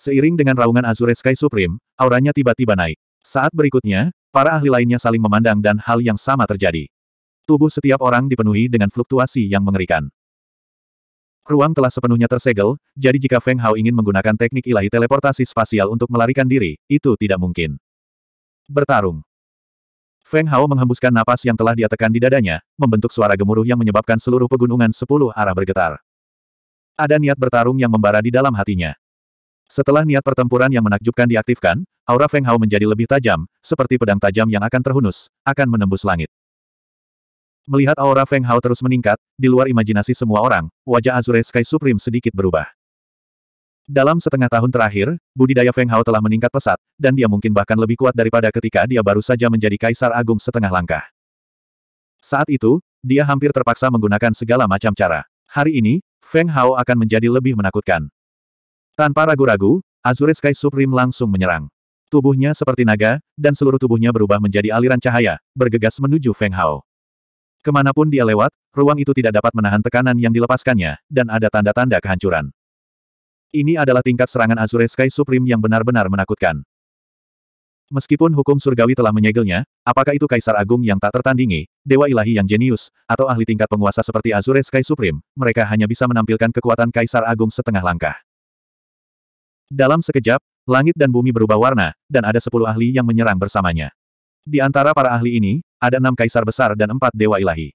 Seiring dengan raungan Azure Sky Supreme, auranya tiba-tiba naik. Saat berikutnya, para ahli lainnya saling memandang dan hal yang sama terjadi. Tubuh setiap orang dipenuhi dengan fluktuasi yang mengerikan. Ruang telah sepenuhnya tersegel, jadi jika Feng Hao ingin menggunakan teknik ilahi teleportasi spasial untuk melarikan diri, itu tidak mungkin. Bertarung. Feng Hao menghembuskan napas yang telah dia di dadanya, membentuk suara gemuruh yang menyebabkan seluruh pegunungan sepuluh arah bergetar. Ada niat bertarung yang membara di dalam hatinya. Setelah niat pertempuran yang menakjubkan diaktifkan, aura Feng Hao menjadi lebih tajam, seperti pedang tajam yang akan terhunus, akan menembus langit. Melihat aura Feng Hao terus meningkat, di luar imajinasi semua orang, wajah Azure Sky Supreme sedikit berubah. Dalam setengah tahun terakhir, budidaya Feng Hao telah meningkat pesat, dan dia mungkin bahkan lebih kuat daripada ketika dia baru saja menjadi Kaisar Agung setengah langkah. Saat itu, dia hampir terpaksa menggunakan segala macam cara. Hari ini, Feng Hao akan menjadi lebih menakutkan. Tanpa ragu-ragu, Azure Sky Supreme langsung menyerang. Tubuhnya seperti naga, dan seluruh tubuhnya berubah menjadi aliran cahaya, bergegas menuju Feng Hao. Kemanapun dia lewat, ruang itu tidak dapat menahan tekanan yang dilepaskannya, dan ada tanda-tanda kehancuran. Ini adalah tingkat serangan Azure Sky Supreme yang benar-benar menakutkan. Meskipun hukum surgawi telah menyegelnya, apakah itu Kaisar Agung yang tak tertandingi, Dewa Ilahi yang jenius, atau ahli tingkat penguasa seperti Azure Sky Supreme, mereka hanya bisa menampilkan kekuatan Kaisar Agung setengah langkah. Dalam sekejap, langit dan bumi berubah warna, dan ada sepuluh ahli yang menyerang bersamanya. Di antara para ahli ini, ada enam kaisar besar dan empat dewa ilahi.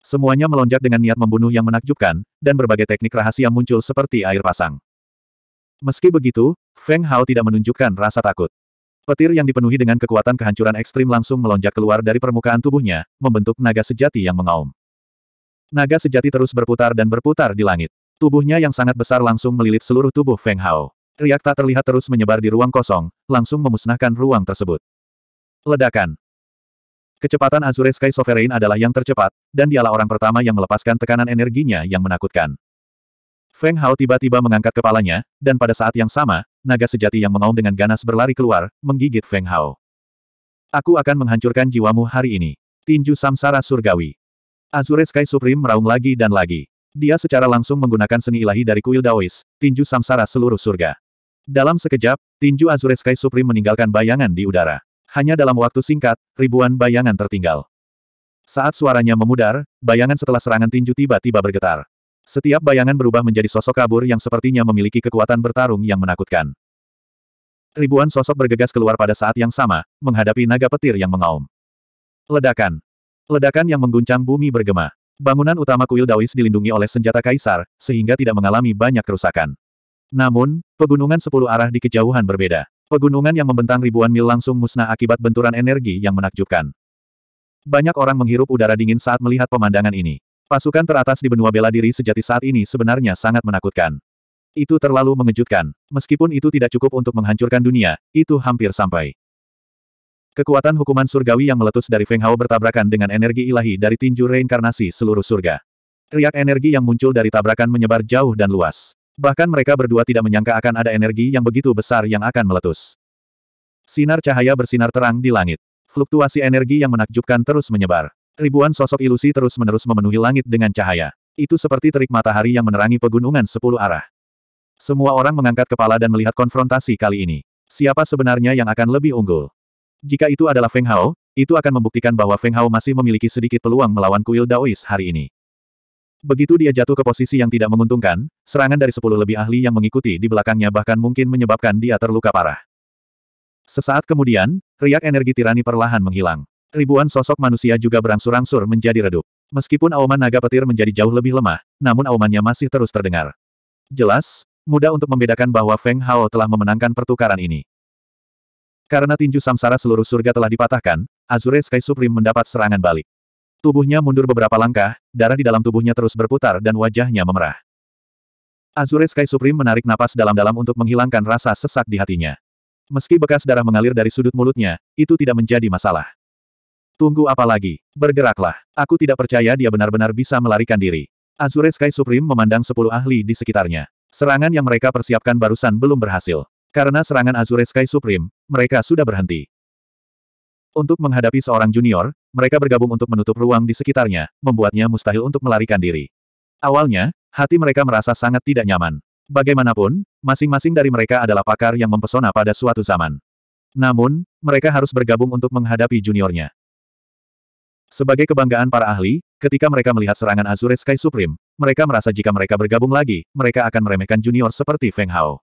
Semuanya melonjak dengan niat membunuh yang menakjubkan, dan berbagai teknik rahasia muncul seperti air pasang. Meski begitu, Feng Hao tidak menunjukkan rasa takut. Petir yang dipenuhi dengan kekuatan kehancuran ekstrim langsung melonjak keluar dari permukaan tubuhnya, membentuk naga sejati yang mengaum. Naga sejati terus berputar dan berputar di langit. Tubuhnya yang sangat besar langsung melilit seluruh tubuh Feng Hao. Riak tak terlihat terus menyebar di ruang kosong, langsung memusnahkan ruang tersebut. Ledakan. Kecepatan Azure Sky Sovereign adalah yang tercepat, dan dialah orang pertama yang melepaskan tekanan energinya yang menakutkan. Feng Hao tiba-tiba mengangkat kepalanya, dan pada saat yang sama, naga sejati yang mengaum dengan ganas berlari keluar, menggigit Feng Hao. Aku akan menghancurkan jiwamu hari ini. Tinju Samsara Surgawi. Azure Sky Supreme meraung lagi dan lagi. Dia secara langsung menggunakan seni ilahi dari kuil Daois, tinju Samsara seluruh surga. Dalam sekejap, tinju Azure Sky Supreme meninggalkan bayangan di udara. Hanya dalam waktu singkat, ribuan bayangan tertinggal. Saat suaranya memudar, bayangan setelah serangan tinju tiba-tiba bergetar. Setiap bayangan berubah menjadi sosok kabur yang sepertinya memiliki kekuatan bertarung yang menakutkan. Ribuan sosok bergegas keluar pada saat yang sama, menghadapi naga petir yang mengaum. Ledakan. Ledakan yang mengguncang bumi bergema. Bangunan utama kuil Daois dilindungi oleh senjata kaisar, sehingga tidak mengalami banyak kerusakan. Namun, pegunungan sepuluh arah di kejauhan berbeda. Pegunungan yang membentang ribuan mil langsung musnah akibat benturan energi yang menakjubkan. Banyak orang menghirup udara dingin saat melihat pemandangan ini. Pasukan teratas di benua bela diri sejati saat ini sebenarnya sangat menakutkan. Itu terlalu mengejutkan. Meskipun itu tidak cukup untuk menghancurkan dunia, itu hampir sampai. Kekuatan hukuman surgawi yang meletus dari Feng Hao bertabrakan dengan energi ilahi dari tinju reinkarnasi seluruh surga. Riak energi yang muncul dari tabrakan menyebar jauh dan luas. Bahkan mereka berdua tidak menyangka akan ada energi yang begitu besar yang akan meletus. Sinar cahaya bersinar terang di langit. Fluktuasi energi yang menakjubkan terus menyebar. Ribuan sosok ilusi terus-menerus memenuhi langit dengan cahaya. Itu seperti terik matahari yang menerangi pegunungan sepuluh arah. Semua orang mengangkat kepala dan melihat konfrontasi kali ini. Siapa sebenarnya yang akan lebih unggul? Jika itu adalah Feng Hao, itu akan membuktikan bahwa Feng Hao masih memiliki sedikit peluang melawan kuil Daois hari ini. Begitu dia jatuh ke posisi yang tidak menguntungkan, serangan dari sepuluh lebih ahli yang mengikuti di belakangnya bahkan mungkin menyebabkan dia terluka parah. Sesaat kemudian, riak energi tirani perlahan menghilang. Ribuan sosok manusia juga berangsur-angsur menjadi redup. Meskipun auman naga petir menjadi jauh lebih lemah, namun aumannya masih terus terdengar. Jelas, mudah untuk membedakan bahwa Feng Hao telah memenangkan pertukaran ini. Karena tinju samsara seluruh surga telah dipatahkan, Azure Sky Supreme mendapat serangan balik. Tubuhnya mundur beberapa langkah, darah di dalam tubuhnya terus berputar dan wajahnya memerah. Azure Sky Supreme menarik napas dalam-dalam untuk menghilangkan rasa sesak di hatinya. Meski bekas darah mengalir dari sudut mulutnya, itu tidak menjadi masalah. Tunggu apa lagi? Bergeraklah. Aku tidak percaya dia benar-benar bisa melarikan diri. Azure Sky Supreme memandang sepuluh ahli di sekitarnya. Serangan yang mereka persiapkan barusan belum berhasil. Karena serangan Azure Sky Supreme, mereka sudah berhenti. Untuk menghadapi seorang junior, mereka bergabung untuk menutup ruang di sekitarnya, membuatnya mustahil untuk melarikan diri. Awalnya, hati mereka merasa sangat tidak nyaman. Bagaimanapun, masing-masing dari mereka adalah pakar yang mempesona pada suatu zaman. Namun, mereka harus bergabung untuk menghadapi juniornya. Sebagai kebanggaan para ahli, ketika mereka melihat serangan Azure Sky Supreme, mereka merasa jika mereka bergabung lagi, mereka akan meremehkan junior seperti Feng Hao.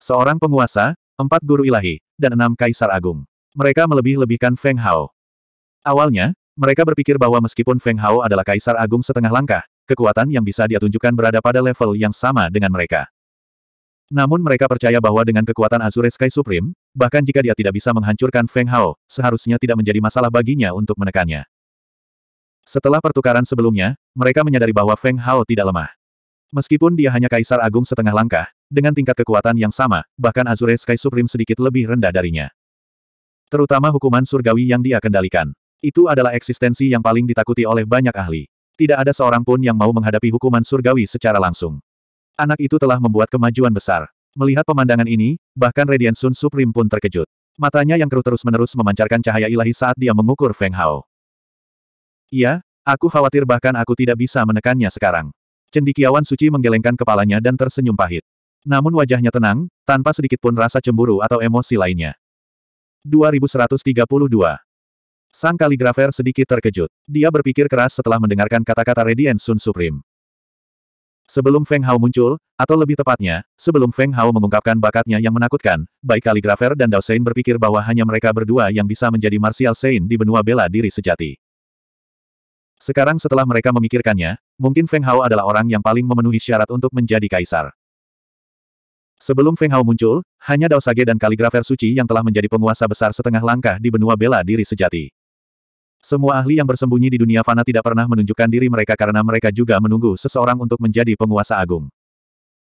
Seorang penguasa, empat guru ilahi, dan enam kaisar agung. Mereka melebih-lebihkan Feng Hao. Awalnya, mereka berpikir bahwa meskipun Feng Hao adalah kaisar agung setengah langkah, kekuatan yang bisa dia tunjukkan berada pada level yang sama dengan mereka. Namun mereka percaya bahwa dengan kekuatan Azure Sky Supreme, bahkan jika dia tidak bisa menghancurkan Feng Hao, seharusnya tidak menjadi masalah baginya untuk menekannya. Setelah pertukaran sebelumnya, mereka menyadari bahwa Feng Hao tidak lemah. Meskipun dia hanya kaisar agung setengah langkah, dengan tingkat kekuatan yang sama, bahkan Azure Sky Supreme sedikit lebih rendah darinya. Terutama hukuman surgawi yang dia kendalikan. Itu adalah eksistensi yang paling ditakuti oleh banyak ahli. Tidak ada seorang pun yang mau menghadapi hukuman surgawi secara langsung. Anak itu telah membuat kemajuan besar. Melihat pemandangan ini, bahkan Radiant Sun Supreme pun terkejut. Matanya yang keruh terus-menerus memancarkan cahaya ilahi saat dia mengukur Feng Hao. Iya, aku khawatir bahkan aku tidak bisa menekannya sekarang. Cendikiawan suci menggelengkan kepalanya dan tersenyum pahit. Namun wajahnya tenang, tanpa sedikitpun rasa cemburu atau emosi lainnya. 2132 Sang kaligrafer sedikit terkejut. Dia berpikir keras setelah mendengarkan kata-kata Radiant Sun Supreme. Sebelum Feng Hao muncul, atau lebih tepatnya, sebelum Feng Hao mengungkapkan bakatnya yang menakutkan, baik kaligrafer dan Dao Sein berpikir bahwa hanya mereka berdua yang bisa menjadi Martial Sein di benua bela diri sejati. Sekarang setelah mereka memikirkannya, mungkin Feng Hao adalah orang yang paling memenuhi syarat untuk menjadi kaisar. Sebelum Feng Hao muncul, hanya Dao Sage dan kaligrafer suci yang telah menjadi penguasa besar setengah langkah di benua bela diri sejati. Semua ahli yang bersembunyi di dunia fana tidak pernah menunjukkan diri mereka karena mereka juga menunggu seseorang untuk menjadi penguasa agung.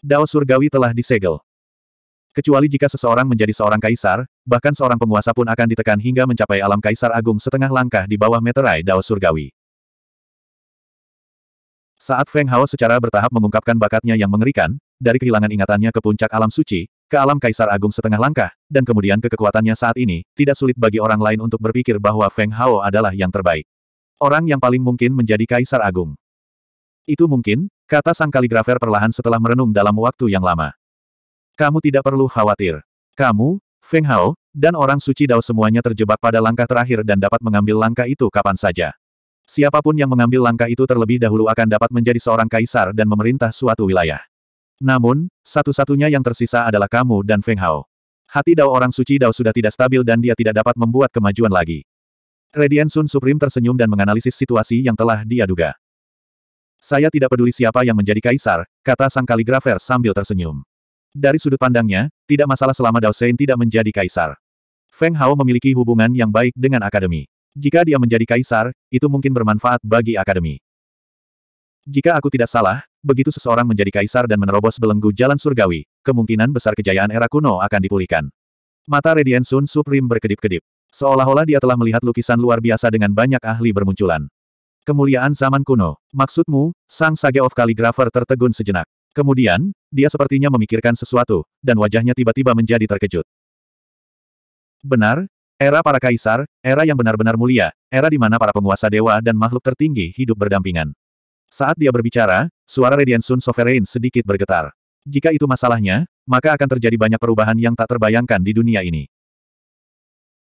Dao surgawi telah disegel. Kecuali jika seseorang menjadi seorang kaisar, bahkan seorang penguasa pun akan ditekan hingga mencapai alam kaisar agung setengah langkah di bawah meterai Dao surgawi. Saat Feng Hao secara bertahap mengungkapkan bakatnya yang mengerikan, dari kehilangan ingatannya ke puncak alam suci, ke alam Kaisar Agung setengah langkah, dan kemudian ke kekuatannya saat ini, tidak sulit bagi orang lain untuk berpikir bahwa Feng Hao adalah yang terbaik. Orang yang paling mungkin menjadi Kaisar Agung. Itu mungkin, kata sang kaligrafer perlahan setelah merenung dalam waktu yang lama. Kamu tidak perlu khawatir. Kamu, Feng Hao, dan orang suci Dao semuanya terjebak pada langkah terakhir dan dapat mengambil langkah itu kapan saja. Siapapun yang mengambil langkah itu terlebih dahulu akan dapat menjadi seorang kaisar dan memerintah suatu wilayah. Namun, satu-satunya yang tersisa adalah kamu dan Feng Hao. Hati Dao orang suci Dao sudah tidak stabil dan dia tidak dapat membuat kemajuan lagi. Redian Sun Supreme tersenyum dan menganalisis situasi yang telah dia duga. Saya tidak peduli siapa yang menjadi kaisar, kata sang kaligrafer sambil tersenyum. Dari sudut pandangnya, tidak masalah selama Dao Sein tidak menjadi kaisar. Feng Hao memiliki hubungan yang baik dengan akademi. Jika dia menjadi kaisar, itu mungkin bermanfaat bagi akademi. Jika aku tidak salah, begitu seseorang menjadi kaisar dan menerobos belenggu jalan surgawi, kemungkinan besar kejayaan era kuno akan dipulihkan. Mata Radiant Sun Supreme berkedip-kedip. Seolah-olah dia telah melihat lukisan luar biasa dengan banyak ahli bermunculan. Kemuliaan zaman kuno. Maksudmu, sang Sage of Calligrapher tertegun sejenak. Kemudian, dia sepertinya memikirkan sesuatu, dan wajahnya tiba-tiba menjadi terkejut. Benar, Era para kaisar, era yang benar-benar mulia, era di mana para penguasa dewa dan makhluk tertinggi hidup berdampingan. Saat dia berbicara, suara Radiant Sun Sovereign sedikit bergetar. Jika itu masalahnya, maka akan terjadi banyak perubahan yang tak terbayangkan di dunia ini.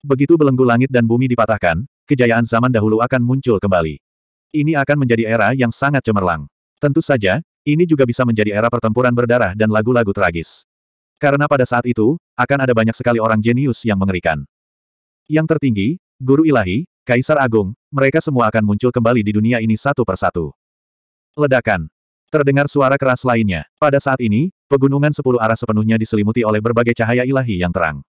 Begitu belenggu langit dan bumi dipatahkan, kejayaan zaman dahulu akan muncul kembali. Ini akan menjadi era yang sangat cemerlang. Tentu saja, ini juga bisa menjadi era pertempuran berdarah dan lagu-lagu tragis. Karena pada saat itu, akan ada banyak sekali orang jenius yang mengerikan. Yang tertinggi, guru ilahi, kaisar agung, mereka semua akan muncul kembali di dunia ini satu persatu. Ledakan. Terdengar suara keras lainnya. Pada saat ini, pegunungan sepuluh arah sepenuhnya diselimuti oleh berbagai cahaya ilahi yang terang.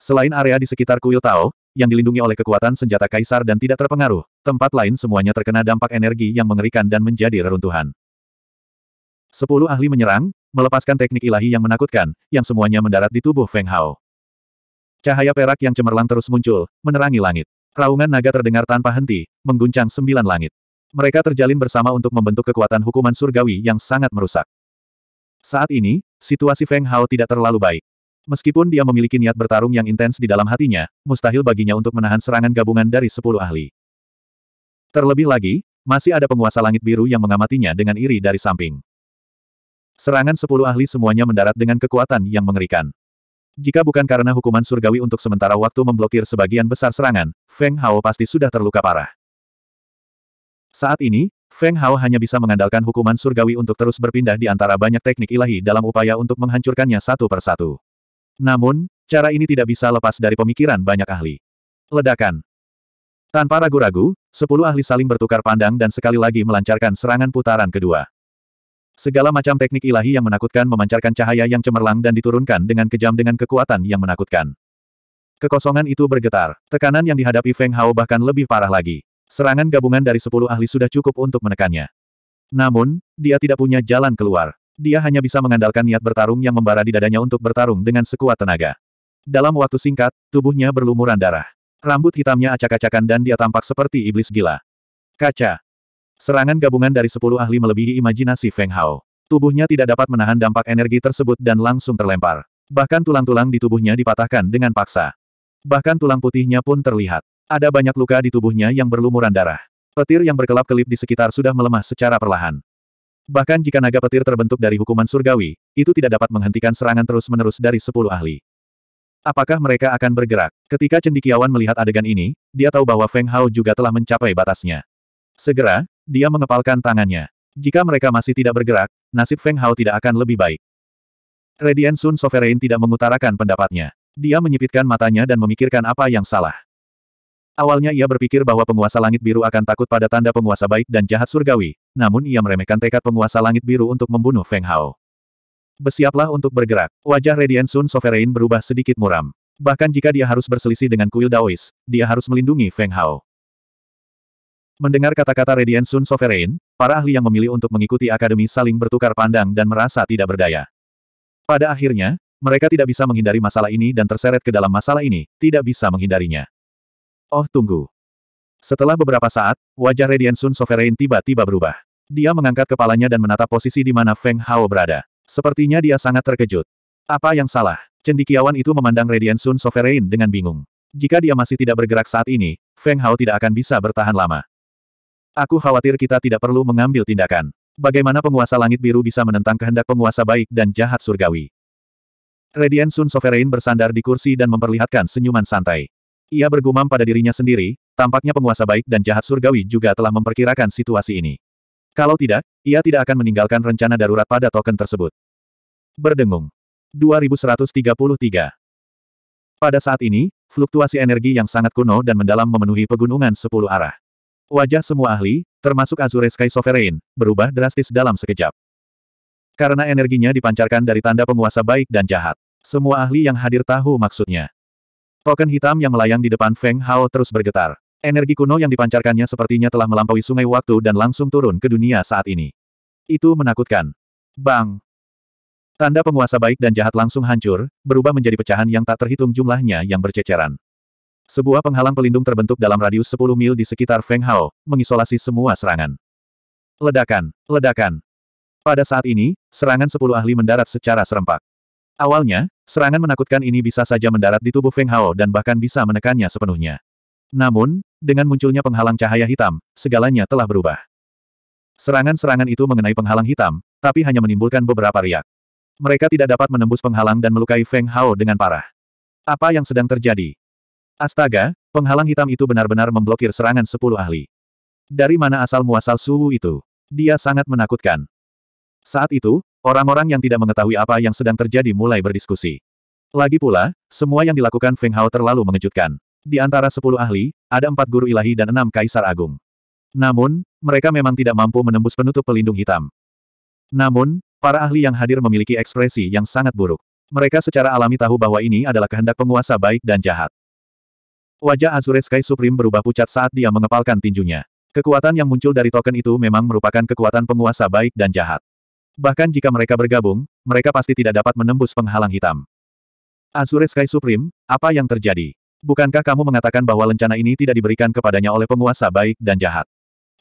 Selain area di sekitar kuil Tao, yang dilindungi oleh kekuatan senjata kaisar dan tidak terpengaruh, tempat lain semuanya terkena dampak energi yang mengerikan dan menjadi reruntuhan. Sepuluh ahli menyerang, melepaskan teknik ilahi yang menakutkan, yang semuanya mendarat di tubuh Feng Hao. Cahaya perak yang cemerlang terus muncul, menerangi langit. Raungan naga terdengar tanpa henti, mengguncang sembilan langit. Mereka terjalin bersama untuk membentuk kekuatan hukuman surgawi yang sangat merusak. Saat ini, situasi Feng Hao tidak terlalu baik. Meskipun dia memiliki niat bertarung yang intens di dalam hatinya, mustahil baginya untuk menahan serangan gabungan dari sepuluh ahli. Terlebih lagi, masih ada penguasa langit biru yang mengamatinya dengan iri dari samping. Serangan sepuluh ahli semuanya mendarat dengan kekuatan yang mengerikan. Jika bukan karena hukuman surgawi untuk sementara waktu memblokir sebagian besar serangan, Feng Hao pasti sudah terluka parah. Saat ini, Feng Hao hanya bisa mengandalkan hukuman surgawi untuk terus berpindah di antara banyak teknik ilahi dalam upaya untuk menghancurkannya satu per satu. Namun, cara ini tidak bisa lepas dari pemikiran banyak ahli. Ledakan. Tanpa ragu-ragu, sepuluh ahli saling bertukar pandang dan sekali lagi melancarkan serangan putaran kedua. Segala macam teknik ilahi yang menakutkan memancarkan cahaya yang cemerlang dan diturunkan dengan kejam dengan kekuatan yang menakutkan. Kekosongan itu bergetar. Tekanan yang dihadapi Feng Hao bahkan lebih parah lagi. Serangan gabungan dari sepuluh ahli sudah cukup untuk menekannya. Namun, dia tidak punya jalan keluar. Dia hanya bisa mengandalkan niat bertarung yang membara di dadanya untuk bertarung dengan sekuat tenaga. Dalam waktu singkat, tubuhnya berlumuran darah. Rambut hitamnya acak-acakan dan dia tampak seperti iblis gila. Kaca. Serangan gabungan dari sepuluh ahli melebihi imajinasi Feng Hao. Tubuhnya tidak dapat menahan dampak energi tersebut dan langsung terlempar. Bahkan tulang-tulang di tubuhnya dipatahkan dengan paksa. Bahkan tulang putihnya pun terlihat. Ada banyak luka di tubuhnya yang berlumuran darah. Petir yang berkelap-kelip di sekitar sudah melemah secara perlahan. Bahkan jika naga petir terbentuk dari hukuman surgawi, itu tidak dapat menghentikan serangan terus-menerus dari sepuluh ahli. Apakah mereka akan bergerak? Ketika cendikiawan melihat adegan ini, dia tahu bahwa Feng Hao juga telah mencapai batasnya. Segera, dia mengepalkan tangannya. Jika mereka masih tidak bergerak, nasib Feng Hao tidak akan lebih baik. Radiant Sun Sovereign tidak mengutarakan pendapatnya. Dia menyipitkan matanya dan memikirkan apa yang salah. Awalnya ia berpikir bahwa penguasa langit biru akan takut pada tanda penguasa baik dan jahat surgawi, namun ia meremehkan tekad penguasa langit biru untuk membunuh Feng Hao. Bersiaplah untuk bergerak. Wajah Radiant Sun Sovereign berubah sedikit muram. Bahkan jika dia harus berselisih dengan kuil Daois, dia harus melindungi Feng Hao. Mendengar kata-kata Radiant Sun Sovereign, para ahli yang memilih untuk mengikuti akademi saling bertukar pandang dan merasa tidak berdaya. Pada akhirnya, mereka tidak bisa menghindari masalah ini dan terseret ke dalam masalah ini, tidak bisa menghindarinya. Oh tunggu. Setelah beberapa saat, wajah Radiant Sun Sovereign tiba-tiba berubah. Dia mengangkat kepalanya dan menatap posisi di mana Feng Hao berada. Sepertinya dia sangat terkejut. Apa yang salah? Cendikiawan itu memandang Radiant Sun Sovereign dengan bingung. Jika dia masih tidak bergerak saat ini, Feng Hao tidak akan bisa bertahan lama. Aku khawatir kita tidak perlu mengambil tindakan. Bagaimana penguasa langit biru bisa menentang kehendak penguasa baik dan jahat surgawi? Radiant Sun Sovereign bersandar di kursi dan memperlihatkan senyuman santai. Ia bergumam pada dirinya sendiri, tampaknya penguasa baik dan jahat surgawi juga telah memperkirakan situasi ini. Kalau tidak, ia tidak akan meninggalkan rencana darurat pada token tersebut. Berdengung. 2133 Pada saat ini, fluktuasi energi yang sangat kuno dan mendalam memenuhi pegunungan sepuluh arah. Wajah semua ahli, termasuk Azure Sky Sovereign, berubah drastis dalam sekejap. Karena energinya dipancarkan dari tanda penguasa baik dan jahat. Semua ahli yang hadir tahu maksudnya. Token hitam yang melayang di depan Feng Hao terus bergetar. Energi kuno yang dipancarkannya sepertinya telah melampaui sungai waktu dan langsung turun ke dunia saat ini. Itu menakutkan. Bang! Tanda penguasa baik dan jahat langsung hancur, berubah menjadi pecahan yang tak terhitung jumlahnya yang berceceran. Sebuah penghalang pelindung terbentuk dalam radius 10 mil di sekitar Feng Hao, mengisolasi semua serangan. Ledakan! Ledakan! Pada saat ini, serangan 10 ahli mendarat secara serempak. Awalnya, serangan menakutkan ini bisa saja mendarat di tubuh Feng Hao dan bahkan bisa menekannya sepenuhnya. Namun, dengan munculnya penghalang cahaya hitam, segalanya telah berubah. Serangan-serangan itu mengenai penghalang hitam, tapi hanya menimbulkan beberapa riak. Mereka tidak dapat menembus penghalang dan melukai Feng Hao dengan parah. Apa yang sedang terjadi? Astaga, penghalang hitam itu benar-benar memblokir serangan sepuluh ahli. Dari mana asal muasal suhu itu? Dia sangat menakutkan. Saat itu, orang-orang yang tidak mengetahui apa yang sedang terjadi mulai berdiskusi. Lagi pula, semua yang dilakukan Feng Hao terlalu mengejutkan. Di antara sepuluh ahli, ada empat guru ilahi dan enam kaisar agung. Namun, mereka memang tidak mampu menembus penutup pelindung hitam. Namun, para ahli yang hadir memiliki ekspresi yang sangat buruk. Mereka secara alami tahu bahwa ini adalah kehendak penguasa baik dan jahat. Wajah Azure Sky Supreme berubah pucat saat dia mengepalkan tinjunya. Kekuatan yang muncul dari token itu memang merupakan kekuatan penguasa baik dan jahat. Bahkan jika mereka bergabung, mereka pasti tidak dapat menembus penghalang hitam. Azure Sky Supreme, apa yang terjadi? Bukankah kamu mengatakan bahwa lencana ini tidak diberikan kepadanya oleh penguasa baik dan jahat?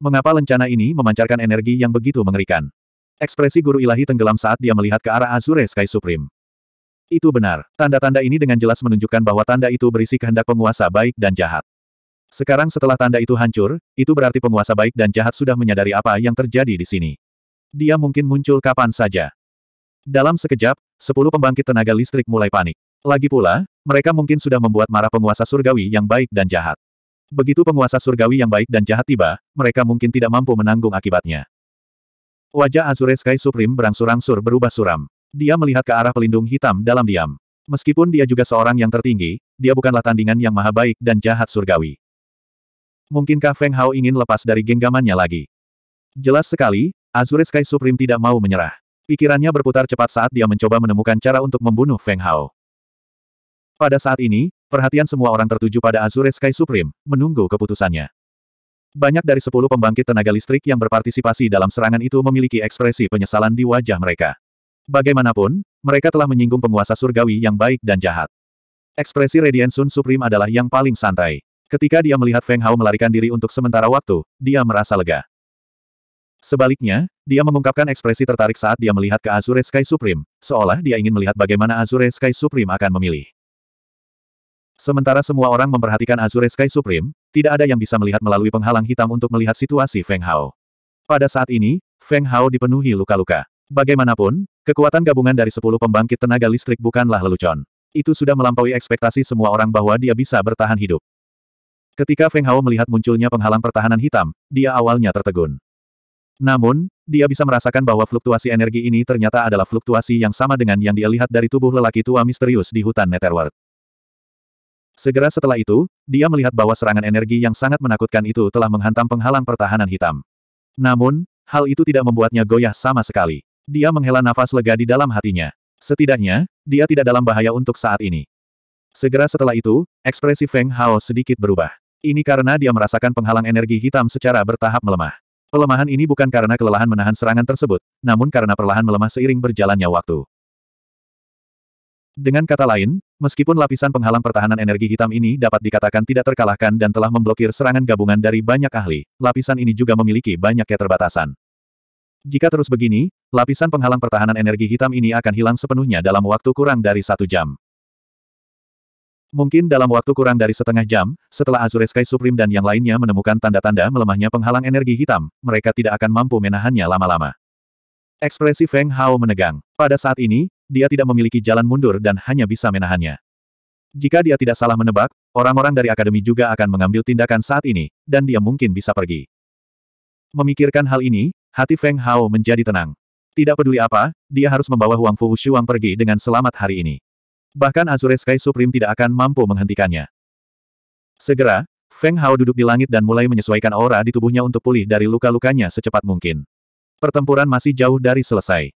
Mengapa lencana ini memancarkan energi yang begitu mengerikan? Ekspresi guru ilahi tenggelam saat dia melihat ke arah Azure Sky Supreme. Itu benar. Tanda-tanda ini dengan jelas menunjukkan bahwa tanda itu berisi kehendak penguasa baik dan jahat. Sekarang setelah tanda itu hancur, itu berarti penguasa baik dan jahat sudah menyadari apa yang terjadi di sini. Dia mungkin muncul kapan saja. Dalam sekejap, sepuluh pembangkit tenaga listrik mulai panik. Lagi pula, mereka mungkin sudah membuat marah penguasa surgawi yang baik dan jahat. Begitu penguasa surgawi yang baik dan jahat tiba, mereka mungkin tidak mampu menanggung akibatnya. Wajah Azure Sky Supreme berangsur-angsur berubah suram. Dia melihat ke arah pelindung hitam dalam diam. Meskipun dia juga seorang yang tertinggi, dia bukanlah tandingan yang maha baik dan jahat surgawi. Mungkinkah Feng Hao ingin lepas dari genggamannya lagi? Jelas sekali, Azure Sky Supreme tidak mau menyerah. Pikirannya berputar cepat saat dia mencoba menemukan cara untuk membunuh Feng Hao. Pada saat ini, perhatian semua orang tertuju pada Azure Sky Supreme, menunggu keputusannya. Banyak dari sepuluh pembangkit tenaga listrik yang berpartisipasi dalam serangan itu memiliki ekspresi penyesalan di wajah mereka. Bagaimanapun, mereka telah menyinggung penguasa surgawi yang baik dan jahat. Ekspresi Radiant Sun Supreme adalah yang paling santai. Ketika dia melihat Feng Hao melarikan diri untuk sementara waktu, dia merasa lega. Sebaliknya, dia mengungkapkan ekspresi tertarik saat dia melihat ke Azure Sky Supreme, seolah dia ingin melihat bagaimana Azure Sky Supreme akan memilih. Sementara semua orang memperhatikan Azure Sky Supreme, tidak ada yang bisa melihat melalui penghalang hitam untuk melihat situasi Feng Hao. Pada saat ini, Feng Hao dipenuhi luka-luka. Bagaimanapun, kekuatan gabungan dari sepuluh pembangkit tenaga listrik bukanlah lelucon. Itu sudah melampaui ekspektasi semua orang bahwa dia bisa bertahan hidup. Ketika Feng Hao melihat munculnya penghalang pertahanan hitam, dia awalnya tertegun. Namun, dia bisa merasakan bahwa fluktuasi energi ini ternyata adalah fluktuasi yang sama dengan yang dia lihat dari tubuh lelaki tua misterius di hutan Netherworld. Segera setelah itu, dia melihat bahwa serangan energi yang sangat menakutkan itu telah menghantam penghalang pertahanan hitam. Namun, hal itu tidak membuatnya goyah sama sekali. Dia menghela nafas lega di dalam hatinya. Setidaknya, dia tidak dalam bahaya untuk saat ini. Segera setelah itu, ekspresi Feng Hao sedikit berubah. Ini karena dia merasakan penghalang energi hitam secara bertahap melemah. Pelemahan ini bukan karena kelelahan menahan serangan tersebut, namun karena perlahan melemah seiring berjalannya waktu. Dengan kata lain, meskipun lapisan penghalang pertahanan energi hitam ini dapat dikatakan tidak terkalahkan dan telah memblokir serangan gabungan dari banyak ahli, lapisan ini juga memiliki banyak keterbatasan. Jika terus begini, lapisan penghalang pertahanan energi hitam ini akan hilang sepenuhnya dalam waktu kurang dari satu jam. Mungkin dalam waktu kurang dari setengah jam, setelah Azure Sky Supreme dan yang lainnya menemukan tanda-tanda melemahnya penghalang energi hitam, mereka tidak akan mampu menahannya lama-lama. Ekspresi Feng Hao menegang. Pada saat ini, dia tidak memiliki jalan mundur dan hanya bisa menahannya. Jika dia tidak salah menebak, orang-orang dari akademi juga akan mengambil tindakan saat ini, dan dia mungkin bisa pergi. Memikirkan hal ini, hati Feng Hao menjadi tenang. Tidak peduli apa, dia harus membawa Huang Fu Shuang pergi dengan selamat hari ini. Bahkan Azure Sky Supreme tidak akan mampu menghentikannya. Segera, Feng Hao duduk di langit dan mulai menyesuaikan aura di tubuhnya untuk pulih dari luka-lukanya secepat mungkin. Pertempuran masih jauh dari selesai.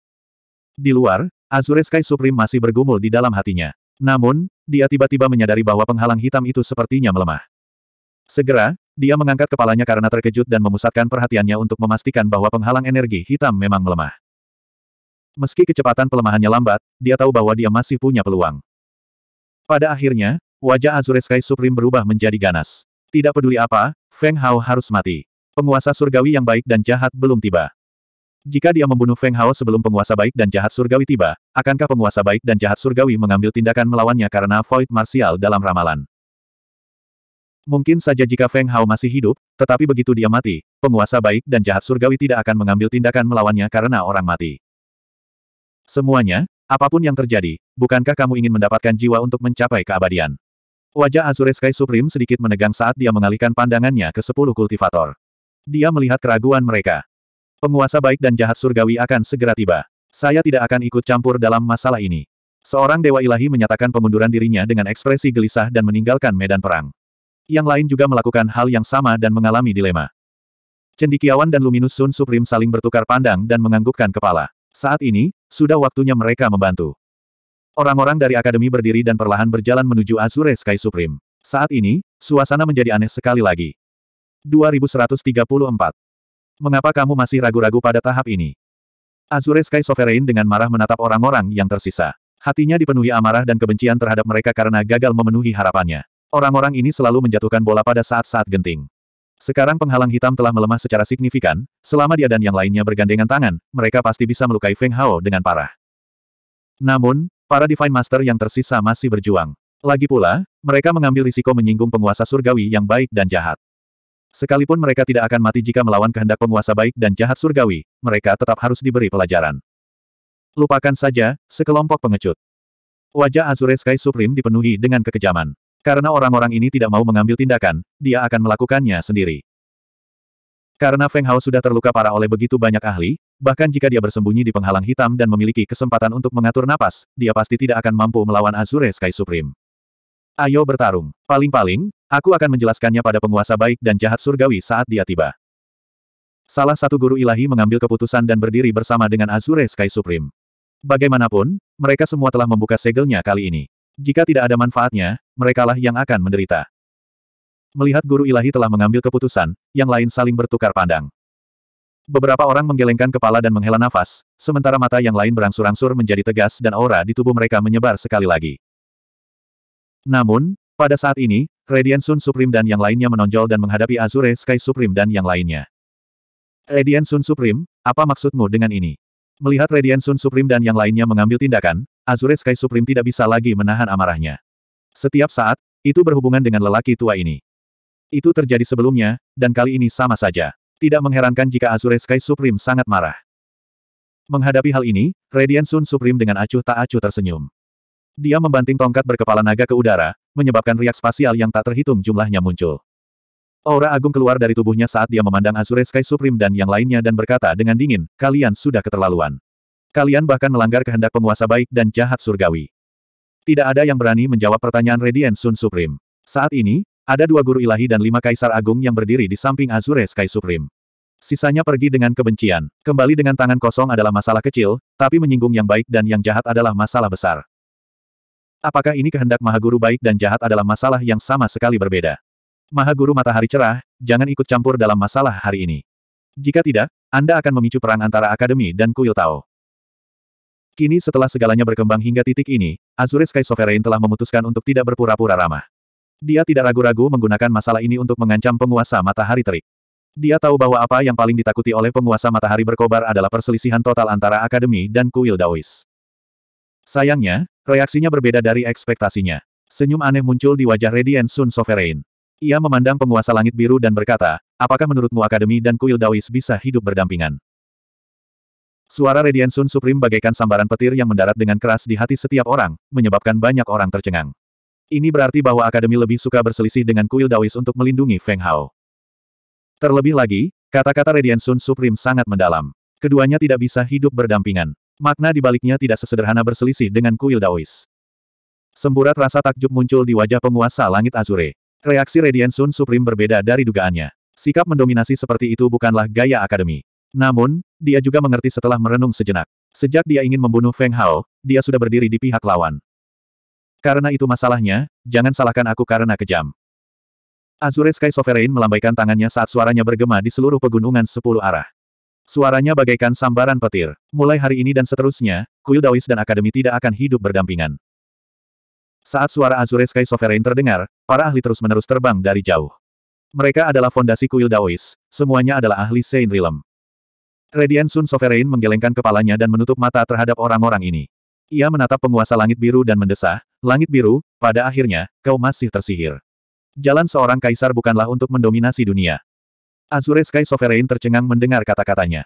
Di luar, Azure Sky Supreme masih bergumul di dalam hatinya. Namun, dia tiba-tiba menyadari bahwa penghalang hitam itu sepertinya melemah. Segera, dia mengangkat kepalanya karena terkejut dan memusatkan perhatiannya untuk memastikan bahwa penghalang energi hitam memang melemah. Meski kecepatan pelemahannya lambat, dia tahu bahwa dia masih punya peluang. Pada akhirnya, wajah Azure Sky Supreme berubah menjadi ganas. Tidak peduli apa, Feng Hao harus mati. Penguasa surgawi yang baik dan jahat belum tiba. Jika dia membunuh Feng Hao sebelum penguasa baik dan jahat surgawi tiba, akankah penguasa baik dan jahat surgawi mengambil tindakan melawannya karena void Martial dalam ramalan? Mungkin saja jika Feng Hao masih hidup, tetapi begitu dia mati, penguasa baik dan jahat surgawi tidak akan mengambil tindakan melawannya karena orang mati. Semuanya, apapun yang terjadi, bukankah kamu ingin mendapatkan jiwa untuk mencapai keabadian? Wajah Azure Sky Supreme sedikit menegang saat dia mengalihkan pandangannya ke sepuluh kultivator. Dia melihat keraguan mereka. Penguasa baik dan jahat surgawi akan segera tiba. Saya tidak akan ikut campur dalam masalah ini. Seorang dewa ilahi menyatakan pengunduran dirinya dengan ekspresi gelisah dan meninggalkan medan perang. Yang lain juga melakukan hal yang sama dan mengalami dilema. Cendikiawan dan Luminous Sun Supreme saling bertukar pandang dan menganggukkan kepala. Saat ini, sudah waktunya mereka membantu. Orang-orang dari akademi berdiri dan perlahan berjalan menuju Azure Sky Supreme. Saat ini, suasana menjadi aneh sekali lagi. 2134. Mengapa kamu masih ragu-ragu pada tahap ini? Azure Sky Sovereign dengan marah menatap orang-orang yang tersisa. Hatinya dipenuhi amarah dan kebencian terhadap mereka karena gagal memenuhi harapannya. Orang-orang ini selalu menjatuhkan bola pada saat-saat genting. Sekarang penghalang hitam telah melemah secara signifikan, selama dia dan yang lainnya bergandengan tangan, mereka pasti bisa melukai Feng Hao dengan parah. Namun, para Divine Master yang tersisa masih berjuang. Lagi pula, mereka mengambil risiko menyinggung penguasa surgawi yang baik dan jahat. Sekalipun mereka tidak akan mati jika melawan kehendak penguasa baik dan jahat surgawi, mereka tetap harus diberi pelajaran. Lupakan saja, sekelompok pengecut. Wajah Azure Sky Supreme dipenuhi dengan kekejaman. Karena orang-orang ini tidak mau mengambil tindakan, dia akan melakukannya sendiri. Karena Feng Hao sudah terluka parah oleh begitu banyak ahli, bahkan jika dia bersembunyi di penghalang hitam dan memiliki kesempatan untuk mengatur napas, dia pasti tidak akan mampu melawan Azure Sky Supreme. Ayo bertarung. Paling-paling, aku akan menjelaskannya pada penguasa baik dan jahat surgawi saat dia tiba. Salah satu guru ilahi mengambil keputusan dan berdiri bersama dengan Azure Sky Supreme. Bagaimanapun, mereka semua telah membuka segelnya kali ini. Jika tidak ada manfaatnya, merekalah yang akan menderita. Melihat guru ilahi telah mengambil keputusan, yang lain saling bertukar pandang. Beberapa orang menggelengkan kepala dan menghela nafas, sementara mata yang lain berangsur-angsur menjadi tegas dan aura di tubuh mereka menyebar sekali lagi. Namun, pada saat ini, Radiant Sun Supreme dan yang lainnya menonjol dan menghadapi Azure Sky Supreme dan yang lainnya. Radiant Sun Supreme, apa maksudmu dengan ini? Melihat Radiant Sun Supreme dan yang lainnya mengambil tindakan, Azure Sky Supreme tidak bisa lagi menahan amarahnya. Setiap saat, itu berhubungan dengan lelaki tua ini. Itu terjadi sebelumnya, dan kali ini sama saja. Tidak mengherankan jika Azure Sky Supreme sangat marah. Menghadapi hal ini, Radiant Sun Supreme dengan acuh tak acuh tersenyum. Dia membanting tongkat berkepala naga ke udara, menyebabkan riak spasial yang tak terhitung jumlahnya muncul. Aura agung keluar dari tubuhnya saat dia memandang Azure Sky Supreme dan yang lainnya dan berkata dengan dingin, kalian sudah keterlaluan. Kalian bahkan melanggar kehendak penguasa baik dan jahat surgawi. Tidak ada yang berani menjawab pertanyaan Radiant Sun Supreme. Saat ini, ada dua guru ilahi dan lima kaisar agung yang berdiri di samping Azure Sky Supreme. Sisanya pergi dengan kebencian. Kembali dengan tangan kosong adalah masalah kecil, tapi menyinggung yang baik dan yang jahat adalah masalah besar. Apakah ini kehendak maha guru baik dan jahat adalah masalah yang sama sekali berbeda? Maha Guru Matahari Cerah, jangan ikut campur dalam masalah hari ini. Jika tidak, Anda akan memicu perang antara Akademi dan Kuil Tao. Kini setelah segalanya berkembang hingga titik ini, Azure Sky Sovereign telah memutuskan untuk tidak berpura-pura ramah. Dia tidak ragu-ragu menggunakan masalah ini untuk mengancam penguasa matahari terik. Dia tahu bahwa apa yang paling ditakuti oleh penguasa matahari berkobar adalah perselisihan total antara akademi dan kuil Daois. Sayangnya, reaksinya berbeda dari ekspektasinya. Senyum aneh muncul di wajah Radiant Sun Sovereign. Ia memandang penguasa langit biru dan berkata, apakah menurutmu Akademi dan kuil Daois bisa hidup berdampingan? Suara Radiansun Sun Supreme bagaikan sambaran petir yang mendarat dengan keras di hati setiap orang, menyebabkan banyak orang tercengang. Ini berarti bahwa Akademi lebih suka berselisih dengan kuil Daois untuk melindungi Feng Hao. Terlebih lagi, kata-kata Radiansun Sun Supreme sangat mendalam. Keduanya tidak bisa hidup berdampingan. Makna dibaliknya tidak sesederhana berselisih dengan kuil Daois. Semburat rasa takjub muncul di wajah penguasa langit Azure. Reaksi Radian Sun Supreme berbeda dari dugaannya. Sikap mendominasi seperti itu bukanlah gaya akademi. Namun, dia juga mengerti setelah merenung sejenak. Sejak dia ingin membunuh Feng Hao, dia sudah berdiri di pihak lawan. Karena itu masalahnya, jangan salahkan aku karena kejam. Azure Sky Sovereign melambaikan tangannya saat suaranya bergema di seluruh pegunungan sepuluh arah. Suaranya bagaikan sambaran petir. Mulai hari ini dan seterusnya, kuil Daois dan Akademi tidak akan hidup berdampingan. Saat suara Azure Sky Sovereign terdengar, para ahli terus-menerus terbang dari jauh. Mereka adalah fondasi kuil Daois, semuanya adalah ahli Saint Realm. Radiant Sun Sovereign menggelengkan kepalanya dan menutup mata terhadap orang-orang ini. Ia menatap penguasa langit biru dan mendesah, langit biru, pada akhirnya, kau masih tersihir. Jalan seorang kaisar bukanlah untuk mendominasi dunia. Azure Sky Sovereign tercengang mendengar kata-katanya.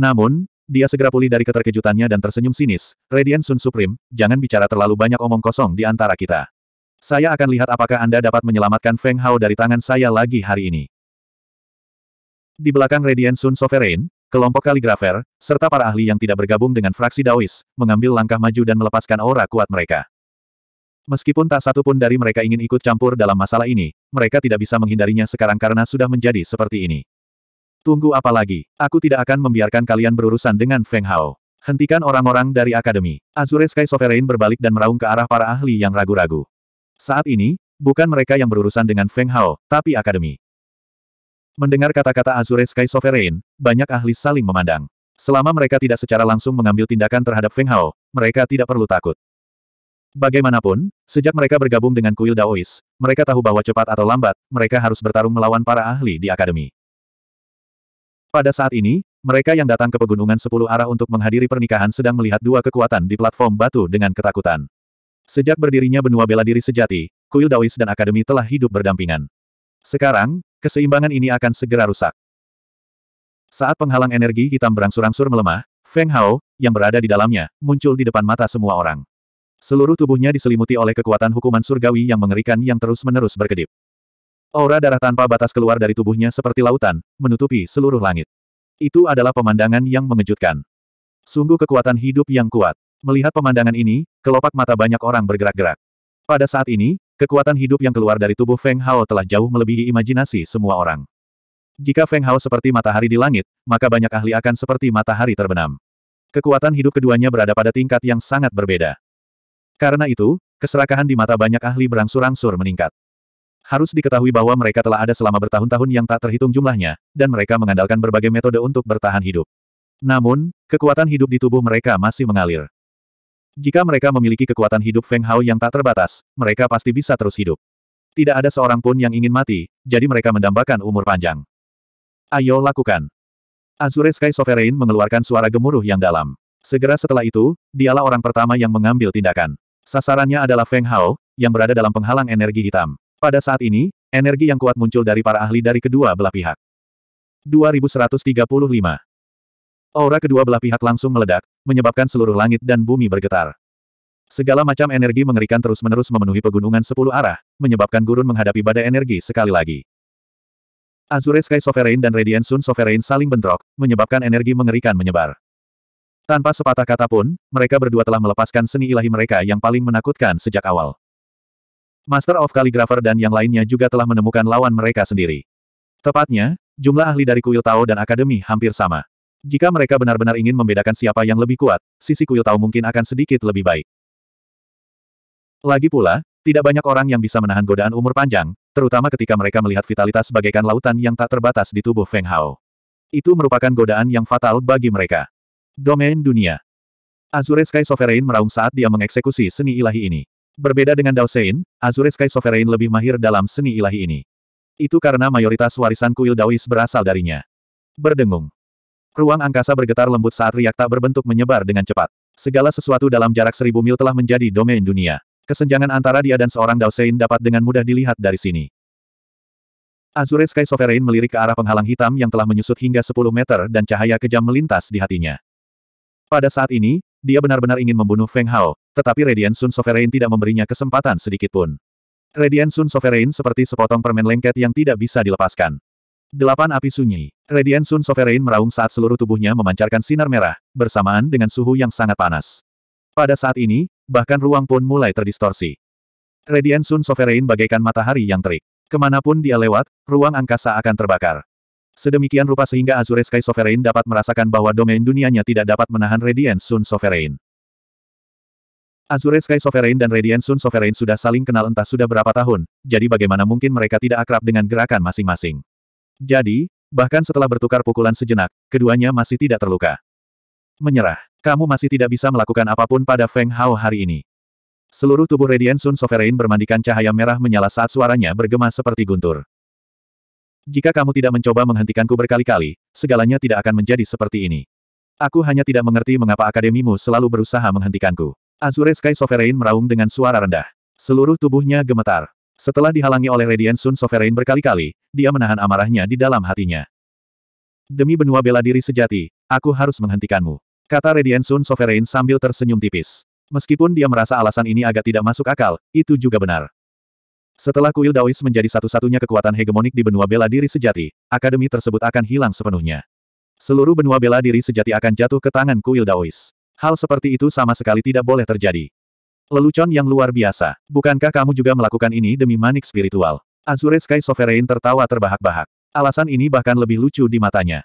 Namun, dia segera pulih dari keterkejutannya dan tersenyum sinis. Radiant Sun Supreme, jangan bicara terlalu banyak omong kosong di antara kita. Saya akan lihat apakah Anda dapat menyelamatkan Feng Hao dari tangan saya lagi hari ini. Di belakang Radiant Sun Sovereign, kelompok kaligrafer, serta para ahli yang tidak bergabung dengan fraksi Daois, mengambil langkah maju dan melepaskan aura kuat mereka. Meskipun tak satu pun dari mereka ingin ikut campur dalam masalah ini, mereka tidak bisa menghindarinya sekarang karena sudah menjadi seperti ini. Tunggu apa lagi? Aku tidak akan membiarkan kalian berurusan dengan Feng Hao. Hentikan orang-orang dari akademi. Azure Sky Sovereign berbalik dan meraung ke arah para ahli yang ragu-ragu. Saat ini, bukan mereka yang berurusan dengan Feng Hao, tapi akademi. Mendengar kata-kata Azure Sky Sovereign, banyak ahli saling memandang. Selama mereka tidak secara langsung mengambil tindakan terhadap Feng Hao, mereka tidak perlu takut. Bagaimanapun, sejak mereka bergabung dengan kuil Daois, mereka tahu bahwa cepat atau lambat, mereka harus bertarung melawan para ahli di akademi. Pada saat ini, mereka yang datang ke pegunungan sepuluh arah untuk menghadiri pernikahan sedang melihat dua kekuatan di platform batu dengan ketakutan. Sejak berdirinya benua bela diri sejati, kuil Daois dan Akademi telah hidup berdampingan. Sekarang, keseimbangan ini akan segera rusak. Saat penghalang energi hitam berangsur-angsur melemah, Feng Hao, yang berada di dalamnya, muncul di depan mata semua orang. Seluruh tubuhnya diselimuti oleh kekuatan hukuman surgawi yang mengerikan yang terus-menerus berkedip. Aura darah tanpa batas keluar dari tubuhnya seperti lautan, menutupi seluruh langit. Itu adalah pemandangan yang mengejutkan. Sungguh kekuatan hidup yang kuat. Melihat pemandangan ini, kelopak mata banyak orang bergerak-gerak. Pada saat ini, kekuatan hidup yang keluar dari tubuh Feng Hao telah jauh melebihi imajinasi semua orang. Jika Feng Hao seperti matahari di langit, maka banyak ahli akan seperti matahari terbenam. Kekuatan hidup keduanya berada pada tingkat yang sangat berbeda. Karena itu, keserakahan di mata banyak ahli berangsur-angsur meningkat. Harus diketahui bahwa mereka telah ada selama bertahun-tahun yang tak terhitung jumlahnya, dan mereka mengandalkan berbagai metode untuk bertahan hidup. Namun, kekuatan hidup di tubuh mereka masih mengalir. Jika mereka memiliki kekuatan hidup Feng Hao yang tak terbatas, mereka pasti bisa terus hidup. Tidak ada seorang pun yang ingin mati, jadi mereka mendambakan umur panjang. Ayo lakukan. Azure Sky Sovereign mengeluarkan suara gemuruh yang dalam. Segera setelah itu, dialah orang pertama yang mengambil tindakan. Sasarannya adalah Feng Hao, yang berada dalam penghalang energi hitam. Pada saat ini, energi yang kuat muncul dari para ahli dari kedua belah pihak. 2135. Aura kedua belah pihak langsung meledak, menyebabkan seluruh langit dan bumi bergetar. Segala macam energi mengerikan terus-menerus memenuhi pegunungan sepuluh arah, menyebabkan gurun menghadapi badai energi sekali lagi. Azure Sky Sovereign dan Radiant Sun Sovereign saling bentrok, menyebabkan energi mengerikan menyebar. Tanpa sepatah kata pun, mereka berdua telah melepaskan seni ilahi mereka yang paling menakutkan sejak awal. Master of Calligrapher dan yang lainnya juga telah menemukan lawan mereka sendiri. Tepatnya, jumlah ahli dari kuil Tao dan Akademi hampir sama. Jika mereka benar-benar ingin membedakan siapa yang lebih kuat, sisi kuil Tao mungkin akan sedikit lebih baik. Lagi pula, tidak banyak orang yang bisa menahan godaan umur panjang, terutama ketika mereka melihat vitalitas bagaikan lautan yang tak terbatas di tubuh Feng Hao. Itu merupakan godaan yang fatal bagi mereka. Domain Dunia Azure Sky Sovereign meraung saat dia mengeksekusi seni ilahi ini. Berbeda dengan Dao Sein, Azure Sky Sovereign lebih mahir dalam seni ilahi ini. Itu karena mayoritas warisan kuil Daois berasal darinya. Berdengung. Ruang angkasa bergetar lembut saat riak tak berbentuk menyebar dengan cepat. Segala sesuatu dalam jarak seribu mil telah menjadi domain dunia. Kesenjangan antara dia dan seorang Dao dapat dengan mudah dilihat dari sini. Azure Sky Sovereign melirik ke arah penghalang hitam yang telah menyusut hingga 10 meter dan cahaya kejam melintas di hatinya. Pada saat ini, dia benar-benar ingin membunuh Feng Hao, tetapi Radiant Sun Sovereign tidak memberinya kesempatan sedikitpun. Radiant Sun Sovereign seperti sepotong permen lengket yang tidak bisa dilepaskan. Delapan api sunyi. Radiant Sun Sovereign meraung saat seluruh tubuhnya memancarkan sinar merah, bersamaan dengan suhu yang sangat panas. Pada saat ini, bahkan ruang pun mulai terdistorsi. Radiant Sun Sovereign bagaikan matahari yang terik. Kemanapun dia lewat, ruang angkasa akan terbakar. Sedemikian rupa sehingga Azure Sky Sovereign dapat merasakan bahwa domain dunianya tidak dapat menahan Radiant Sun Sovereign. Azure Sky Sovereign dan Radiant Sun Sovereign sudah saling kenal entah sudah berapa tahun, jadi bagaimana mungkin mereka tidak akrab dengan gerakan masing-masing. Jadi, bahkan setelah bertukar pukulan sejenak, keduanya masih tidak terluka. Menyerah. Kamu masih tidak bisa melakukan apapun pada Feng Hao hari ini. Seluruh tubuh Radiant Sun Sovereign bermandikan cahaya merah menyala saat suaranya bergema seperti guntur. Jika kamu tidak mencoba menghentikanku berkali-kali, segalanya tidak akan menjadi seperti ini. Aku hanya tidak mengerti mengapa akademimu selalu berusaha menghentikanku. Azure Sky Sovereign meraung dengan suara rendah. Seluruh tubuhnya gemetar. Setelah dihalangi oleh Radiant Sun Sovereign berkali-kali, dia menahan amarahnya di dalam hatinya. Demi benua bela diri sejati, aku harus menghentikanmu. Kata Radiant Sun Sovereign sambil tersenyum tipis. Meskipun dia merasa alasan ini agak tidak masuk akal, itu juga benar. Setelah kuil Daois menjadi satu-satunya kekuatan hegemonik di benua bela diri sejati, akademi tersebut akan hilang sepenuhnya. Seluruh benua bela diri sejati akan jatuh ke tangan kuil Daois. Hal seperti itu sama sekali tidak boleh terjadi. Lelucon yang luar biasa. Bukankah kamu juga melakukan ini demi manik spiritual? Azure Sky Sovereign tertawa terbahak-bahak. Alasan ini bahkan lebih lucu di matanya.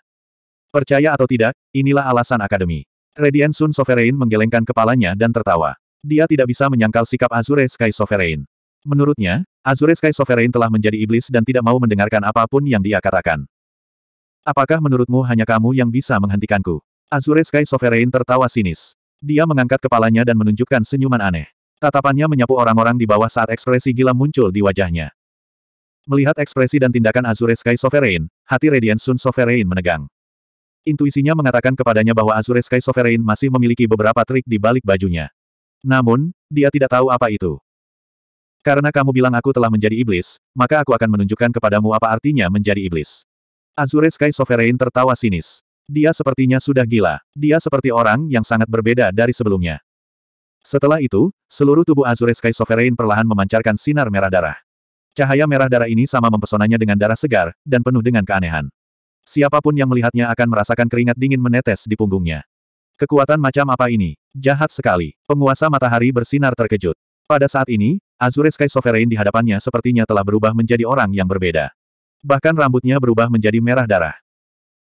Percaya atau tidak, inilah alasan akademi. Radiant Sun Sovereign menggelengkan kepalanya dan tertawa. Dia tidak bisa menyangkal sikap Azure Sky Sovereign. Menurutnya, Azure Sky Sovereign telah menjadi iblis dan tidak mau mendengarkan apapun yang dia katakan. Apakah menurutmu hanya kamu yang bisa menghentikanku? Azure Sky Sovereign tertawa sinis. Dia mengangkat kepalanya dan menunjukkan senyuman aneh. Tatapannya menyapu orang-orang di bawah saat ekspresi gila muncul di wajahnya. Melihat ekspresi dan tindakan Azure Sky Sovereign, hati Radiant Sun Sovereign menegang. Intuisinya mengatakan kepadanya bahwa Azure Sky Sovereign masih memiliki beberapa trik di balik bajunya. Namun, dia tidak tahu apa itu. Karena kamu bilang aku telah menjadi iblis, maka aku akan menunjukkan kepadamu apa artinya menjadi iblis. Azure Sky Sovereign tertawa sinis. Dia sepertinya sudah gila. Dia seperti orang yang sangat berbeda dari sebelumnya. Setelah itu, seluruh tubuh Azure Sky Sovereign perlahan memancarkan sinar merah darah. Cahaya merah darah ini sama mempesonanya dengan darah segar, dan penuh dengan keanehan. Siapapun yang melihatnya akan merasakan keringat dingin menetes di punggungnya. Kekuatan macam apa ini? Jahat sekali. Penguasa matahari bersinar terkejut. Pada saat ini, Azure Sky Sovereign di hadapannya sepertinya telah berubah menjadi orang yang berbeda. Bahkan rambutnya berubah menjadi merah darah.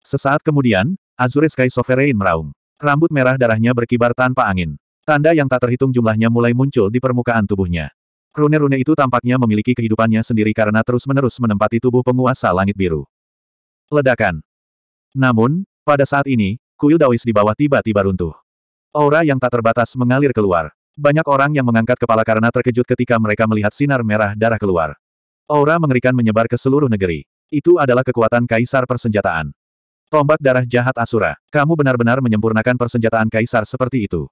Sesaat kemudian, Azure Sky Sovereign meraung. Rambut merah darahnya berkibar tanpa angin. Tanda yang tak terhitung jumlahnya mulai muncul di permukaan tubuhnya. Rune-rune itu tampaknya memiliki kehidupannya sendiri karena terus-menerus menempati tubuh penguasa langit biru. Ledakan. Namun, pada saat ini, kuil Daois di bawah tiba-tiba runtuh. Aura yang tak terbatas mengalir keluar. Banyak orang yang mengangkat kepala karena terkejut ketika mereka melihat sinar merah darah keluar. Aura mengerikan menyebar ke seluruh negeri. Itu adalah kekuatan kaisar persenjataan. Tombak darah jahat Asura. Kamu benar-benar menyempurnakan persenjataan kaisar seperti itu.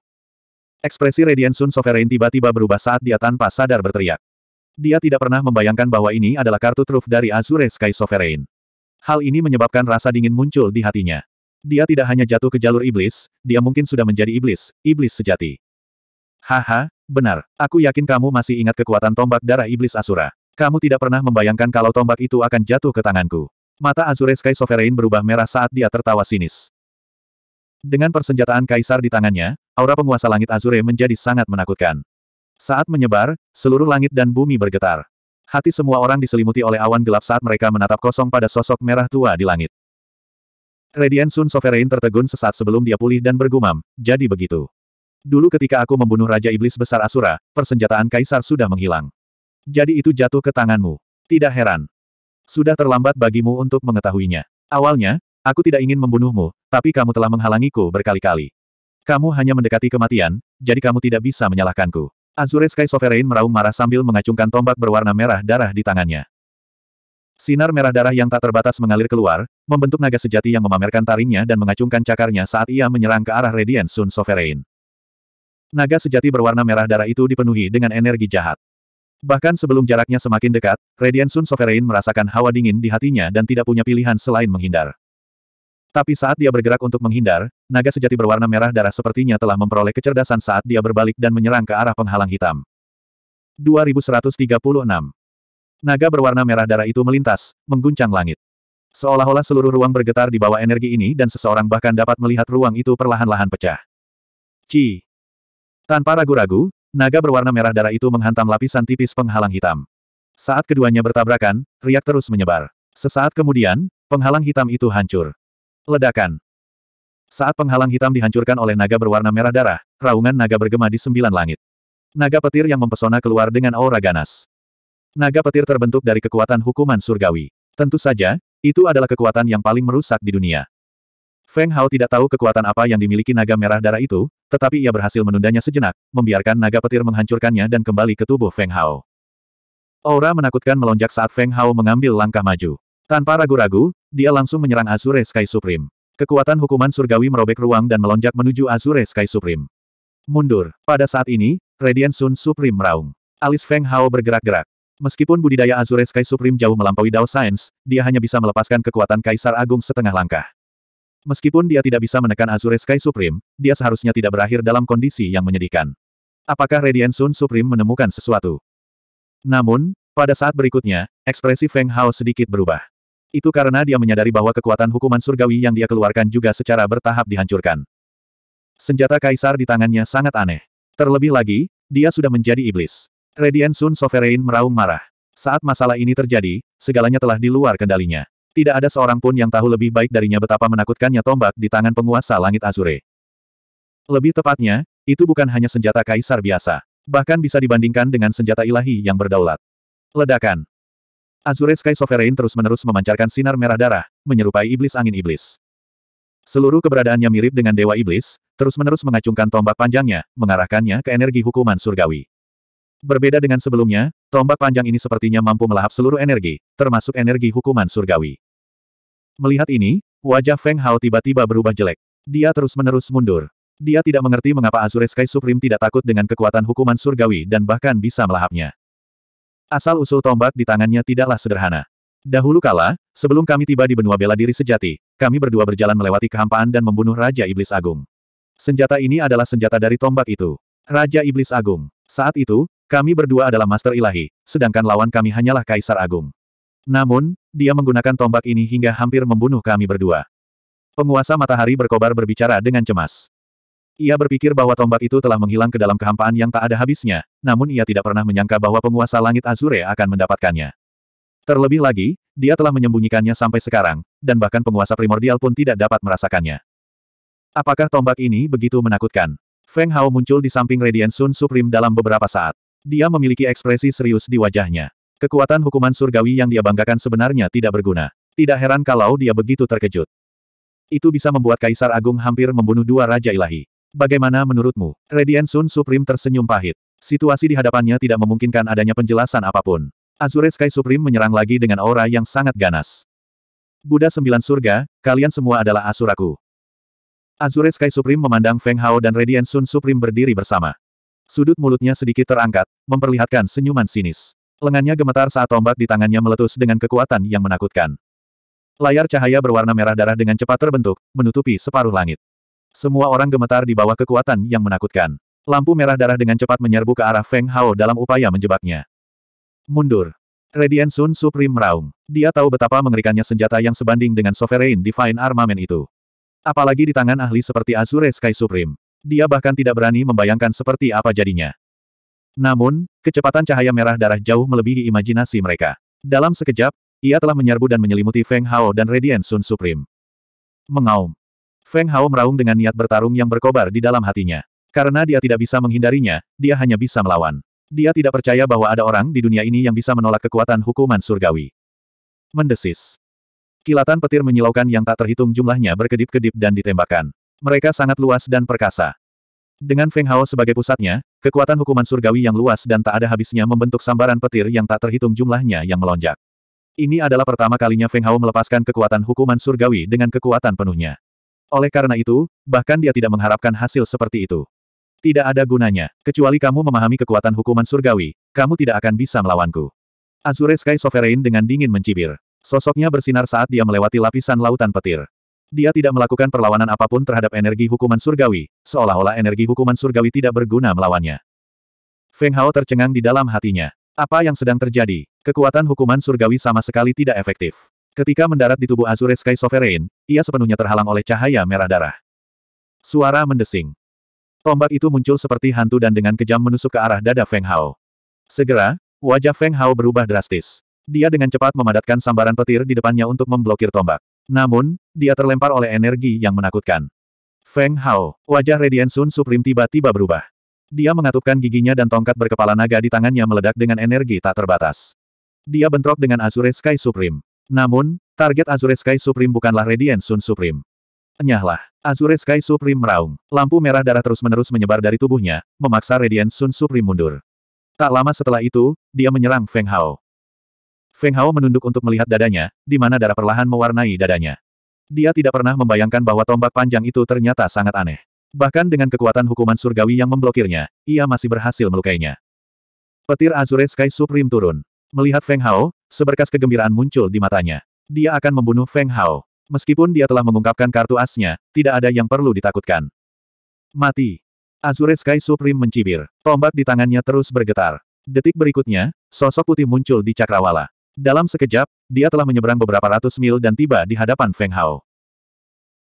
Ekspresi Radiant Sun Sovereign tiba-tiba berubah saat dia tanpa sadar berteriak. Dia tidak pernah membayangkan bahwa ini adalah kartu truf dari Azure Sky Sovereign. Hal ini menyebabkan rasa dingin muncul di hatinya. Dia tidak hanya jatuh ke jalur iblis, dia mungkin sudah menjadi iblis, iblis sejati. Haha, benar. Aku yakin kamu masih ingat kekuatan tombak darah iblis Asura. Kamu tidak pernah membayangkan kalau tombak itu akan jatuh ke tanganku. Mata Azure Sky Sovereign berubah merah saat dia tertawa sinis. Dengan persenjataan kaisar di tangannya, aura penguasa langit Azure menjadi sangat menakutkan. Saat menyebar, seluruh langit dan bumi bergetar. Hati semua orang diselimuti oleh awan gelap saat mereka menatap kosong pada sosok merah tua di langit. Radiant Sun Sovereign tertegun sesaat sebelum dia pulih dan bergumam, jadi begitu. Dulu ketika aku membunuh Raja Iblis Besar Asura, persenjataan Kaisar sudah menghilang. Jadi itu jatuh ke tanganmu. Tidak heran. Sudah terlambat bagimu untuk mengetahuinya. Awalnya, aku tidak ingin membunuhmu, tapi kamu telah menghalangiku berkali-kali. Kamu hanya mendekati kematian, jadi kamu tidak bisa menyalahkanku. Azure Sky Sovereign meraung marah sambil mengacungkan tombak berwarna merah darah di tangannya. Sinar merah darah yang tak terbatas mengalir keluar, membentuk naga sejati yang memamerkan taringnya dan mengacungkan cakarnya saat ia menyerang ke arah Radiant Sun Sovereign. Naga sejati berwarna merah darah itu dipenuhi dengan energi jahat. Bahkan sebelum jaraknya semakin dekat, Radiant Sun Sovereign merasakan hawa dingin di hatinya dan tidak punya pilihan selain menghindar. Tapi saat dia bergerak untuk menghindar, naga sejati berwarna merah darah sepertinya telah memperoleh kecerdasan saat dia berbalik dan menyerang ke arah penghalang hitam. 2136 Naga berwarna merah darah itu melintas, mengguncang langit. Seolah-olah seluruh ruang bergetar di bawah energi ini dan seseorang bahkan dapat melihat ruang itu perlahan-lahan pecah. Ci! Tanpa ragu-ragu, naga berwarna merah darah itu menghantam lapisan tipis penghalang hitam. Saat keduanya bertabrakan, riak terus menyebar. Sesaat kemudian, penghalang hitam itu hancur. Ledakan. Saat penghalang hitam dihancurkan oleh naga berwarna merah darah, raungan naga bergema di sembilan langit. Naga petir yang mempesona keluar dengan aura ganas. Naga petir terbentuk dari kekuatan hukuman surgawi. Tentu saja, itu adalah kekuatan yang paling merusak di dunia. Feng Hao tidak tahu kekuatan apa yang dimiliki naga merah darah itu, tetapi ia berhasil menundanya sejenak, membiarkan naga petir menghancurkannya dan kembali ke tubuh Feng Hao. Aura menakutkan melonjak saat Feng Hao mengambil langkah maju. Tanpa ragu-ragu, dia langsung menyerang Azure Sky Supreme. Kekuatan hukuman surgawi merobek ruang dan melonjak menuju Azure Sky Supreme. Mundur. Pada saat ini, Radiant Sun Supreme meraung. Alis Feng Hao bergerak-gerak. Meskipun budidaya Azure Sky Supreme jauh melampaui Dao Science, dia hanya bisa melepaskan kekuatan Kaisar Agung setengah langkah. Meskipun dia tidak bisa menekan Azure Sky Supreme, dia seharusnya tidak berakhir dalam kondisi yang menyedihkan. Apakah Radiant Sun Supreme menemukan sesuatu? Namun, pada saat berikutnya, ekspresi Feng Hao sedikit berubah. Itu karena dia menyadari bahwa kekuatan hukuman surgawi yang dia keluarkan juga secara bertahap dihancurkan. Senjata kaisar di tangannya sangat aneh. Terlebih lagi, dia sudah menjadi iblis. Radiant Sun Sovereign meraung marah. Saat masalah ini terjadi, segalanya telah di luar kendalinya. Tidak ada seorang pun yang tahu lebih baik darinya betapa menakutkannya tombak di tangan penguasa langit Azure. Lebih tepatnya, itu bukan hanya senjata kaisar biasa. Bahkan bisa dibandingkan dengan senjata ilahi yang berdaulat. Ledakan. Azure Sky Sovereign terus-menerus memancarkan sinar merah darah, menyerupai iblis angin iblis. Seluruh keberadaannya mirip dengan Dewa Iblis, terus-menerus mengacungkan tombak panjangnya, mengarahkannya ke energi hukuman surgawi. Berbeda dengan sebelumnya, tombak panjang ini sepertinya mampu melahap seluruh energi, termasuk energi hukuman surgawi. Melihat ini, wajah Feng Hao tiba-tiba berubah jelek. Dia terus-menerus mundur. Dia tidak mengerti mengapa Azure Sky Supreme tidak takut dengan kekuatan hukuman surgawi dan bahkan bisa melahapnya. Asal-usul tombak di tangannya tidaklah sederhana. Dahulu kala, sebelum kami tiba di benua bela diri sejati, kami berdua berjalan melewati kehampaan dan membunuh Raja Iblis Agung. Senjata ini adalah senjata dari tombak itu. Raja Iblis Agung. Saat itu, kami berdua adalah Master Ilahi, sedangkan lawan kami hanyalah Kaisar Agung. Namun, dia menggunakan tombak ini hingga hampir membunuh kami berdua. Penguasa matahari berkobar berbicara dengan cemas. Ia berpikir bahwa tombak itu telah menghilang ke dalam kehampaan yang tak ada habisnya, namun ia tidak pernah menyangka bahwa penguasa langit Azure akan mendapatkannya. Terlebih lagi, dia telah menyembunyikannya sampai sekarang, dan bahkan penguasa primordial pun tidak dapat merasakannya. Apakah tombak ini begitu menakutkan? Feng Hao muncul di samping Radiant Sun Supreme dalam beberapa saat. Dia memiliki ekspresi serius di wajahnya. Kekuatan hukuman surgawi yang dia banggakan sebenarnya tidak berguna. Tidak heran kalau dia begitu terkejut. Itu bisa membuat Kaisar Agung hampir membunuh dua Raja Ilahi. Bagaimana menurutmu? Radiant Sun Supreme tersenyum pahit. Situasi di hadapannya tidak memungkinkan adanya penjelasan apapun. Azure Sky Supreme menyerang lagi dengan aura yang sangat ganas. Buddha Sembilan Surga, kalian semua adalah asuraku. Azure Sky Supreme memandang Feng Hao dan Radiant Sun Supreme berdiri bersama. Sudut mulutnya sedikit terangkat, memperlihatkan senyuman sinis. Lengannya gemetar saat tombak di tangannya meletus dengan kekuatan yang menakutkan. Layar cahaya berwarna merah darah dengan cepat terbentuk, menutupi separuh langit. Semua orang gemetar di bawah kekuatan yang menakutkan. Lampu merah darah dengan cepat menyerbu ke arah Feng Hao dalam upaya menjebaknya. Mundur. Radiant Sun Supreme meraung. Dia tahu betapa mengerikannya senjata yang sebanding dengan Sovereign Divine Armament itu. Apalagi di tangan ahli seperti Azure Sky Supreme. Dia bahkan tidak berani membayangkan seperti apa jadinya. Namun, kecepatan cahaya merah darah jauh melebihi imajinasi mereka. Dalam sekejap, ia telah menyerbu dan menyelimuti Feng Hao dan Radiant Sun Supreme. Mengaum. Feng Hao meraung dengan niat bertarung yang berkobar di dalam hatinya. Karena dia tidak bisa menghindarinya, dia hanya bisa melawan. Dia tidak percaya bahwa ada orang di dunia ini yang bisa menolak kekuatan hukuman surgawi. Mendesis. Kilatan petir menyilaukan yang tak terhitung jumlahnya berkedip-kedip dan ditembakkan. Mereka sangat luas dan perkasa. Dengan Feng Hao sebagai pusatnya, kekuatan hukuman surgawi yang luas dan tak ada habisnya membentuk sambaran petir yang tak terhitung jumlahnya yang melonjak. Ini adalah pertama kalinya Feng Hao melepaskan kekuatan hukuman surgawi dengan kekuatan penuhnya. Oleh karena itu, bahkan dia tidak mengharapkan hasil seperti itu. Tidak ada gunanya, kecuali kamu memahami kekuatan hukuman surgawi, kamu tidak akan bisa melawanku. Azure Sky Sovereign dengan dingin mencibir. Sosoknya bersinar saat dia melewati lapisan lautan petir. Dia tidak melakukan perlawanan apapun terhadap energi hukuman surgawi, seolah-olah energi hukuman surgawi tidak berguna melawannya. Feng Hao tercengang di dalam hatinya. Apa yang sedang terjadi? Kekuatan hukuman surgawi sama sekali tidak efektif. Ketika mendarat di tubuh Azure Sky Sovereign, ia sepenuhnya terhalang oleh cahaya merah darah. Suara mendesing. Tombak itu muncul seperti hantu dan dengan kejam menusuk ke arah dada Feng Hao. Segera, wajah Feng Hao berubah drastis. Dia dengan cepat memadatkan sambaran petir di depannya untuk memblokir tombak. Namun, dia terlempar oleh energi yang menakutkan. Feng Hao, wajah Radiant Sun Supreme tiba-tiba berubah. Dia mengatupkan giginya dan tongkat berkepala naga di tangannya meledak dengan energi tak terbatas. Dia bentrok dengan Azure Sky Supreme. Namun, target Azure Sky Supreme bukanlah Radiant Sun Supreme. Nyahlah, Azure Sky Supreme meraung. Lampu merah darah terus-menerus menyebar dari tubuhnya, memaksa Radiant Sun Supreme mundur. Tak lama setelah itu, dia menyerang Feng Hao. Feng Hao menunduk untuk melihat dadanya, di mana darah perlahan mewarnai dadanya. Dia tidak pernah membayangkan bahwa tombak panjang itu ternyata sangat aneh. Bahkan dengan kekuatan hukuman surgawi yang memblokirnya, ia masih berhasil melukainya. Petir Azure Sky Supreme turun. Melihat Feng Hao, seberkas kegembiraan muncul di matanya. Dia akan membunuh Feng Hao. Meskipun dia telah mengungkapkan kartu asnya, tidak ada yang perlu ditakutkan. Mati. Azure Sky Supreme mencibir. Tombak di tangannya terus bergetar. Detik berikutnya, sosok putih muncul di cakrawala. Dalam sekejap, dia telah menyeberang beberapa ratus mil dan tiba di hadapan Feng Hao.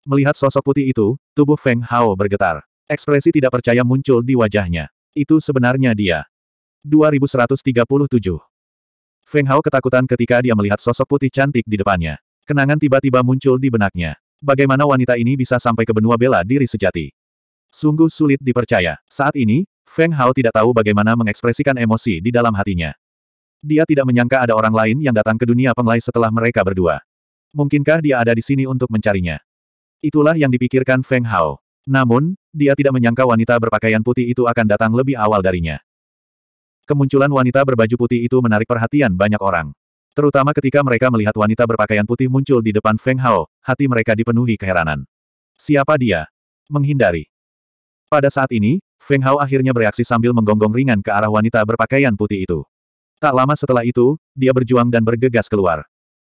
Melihat sosok putih itu, tubuh Feng Hao bergetar. Ekspresi tidak percaya muncul di wajahnya. Itu sebenarnya dia. 2137 Feng Hao ketakutan ketika dia melihat sosok putih cantik di depannya. Kenangan tiba-tiba muncul di benaknya. Bagaimana wanita ini bisa sampai ke benua bela diri sejati? Sungguh sulit dipercaya. Saat ini, Feng Hao tidak tahu bagaimana mengekspresikan emosi di dalam hatinya. Dia tidak menyangka ada orang lain yang datang ke dunia penglai setelah mereka berdua. Mungkinkah dia ada di sini untuk mencarinya? Itulah yang dipikirkan Feng Hao. Namun, dia tidak menyangka wanita berpakaian putih itu akan datang lebih awal darinya. Kemunculan wanita berbaju putih itu menarik perhatian banyak orang. Terutama ketika mereka melihat wanita berpakaian putih muncul di depan Feng Hao, hati mereka dipenuhi keheranan. Siapa dia? Menghindari. Pada saat ini, Feng Hao akhirnya bereaksi sambil menggonggong ringan ke arah wanita berpakaian putih itu. Tak lama setelah itu, dia berjuang dan bergegas keluar.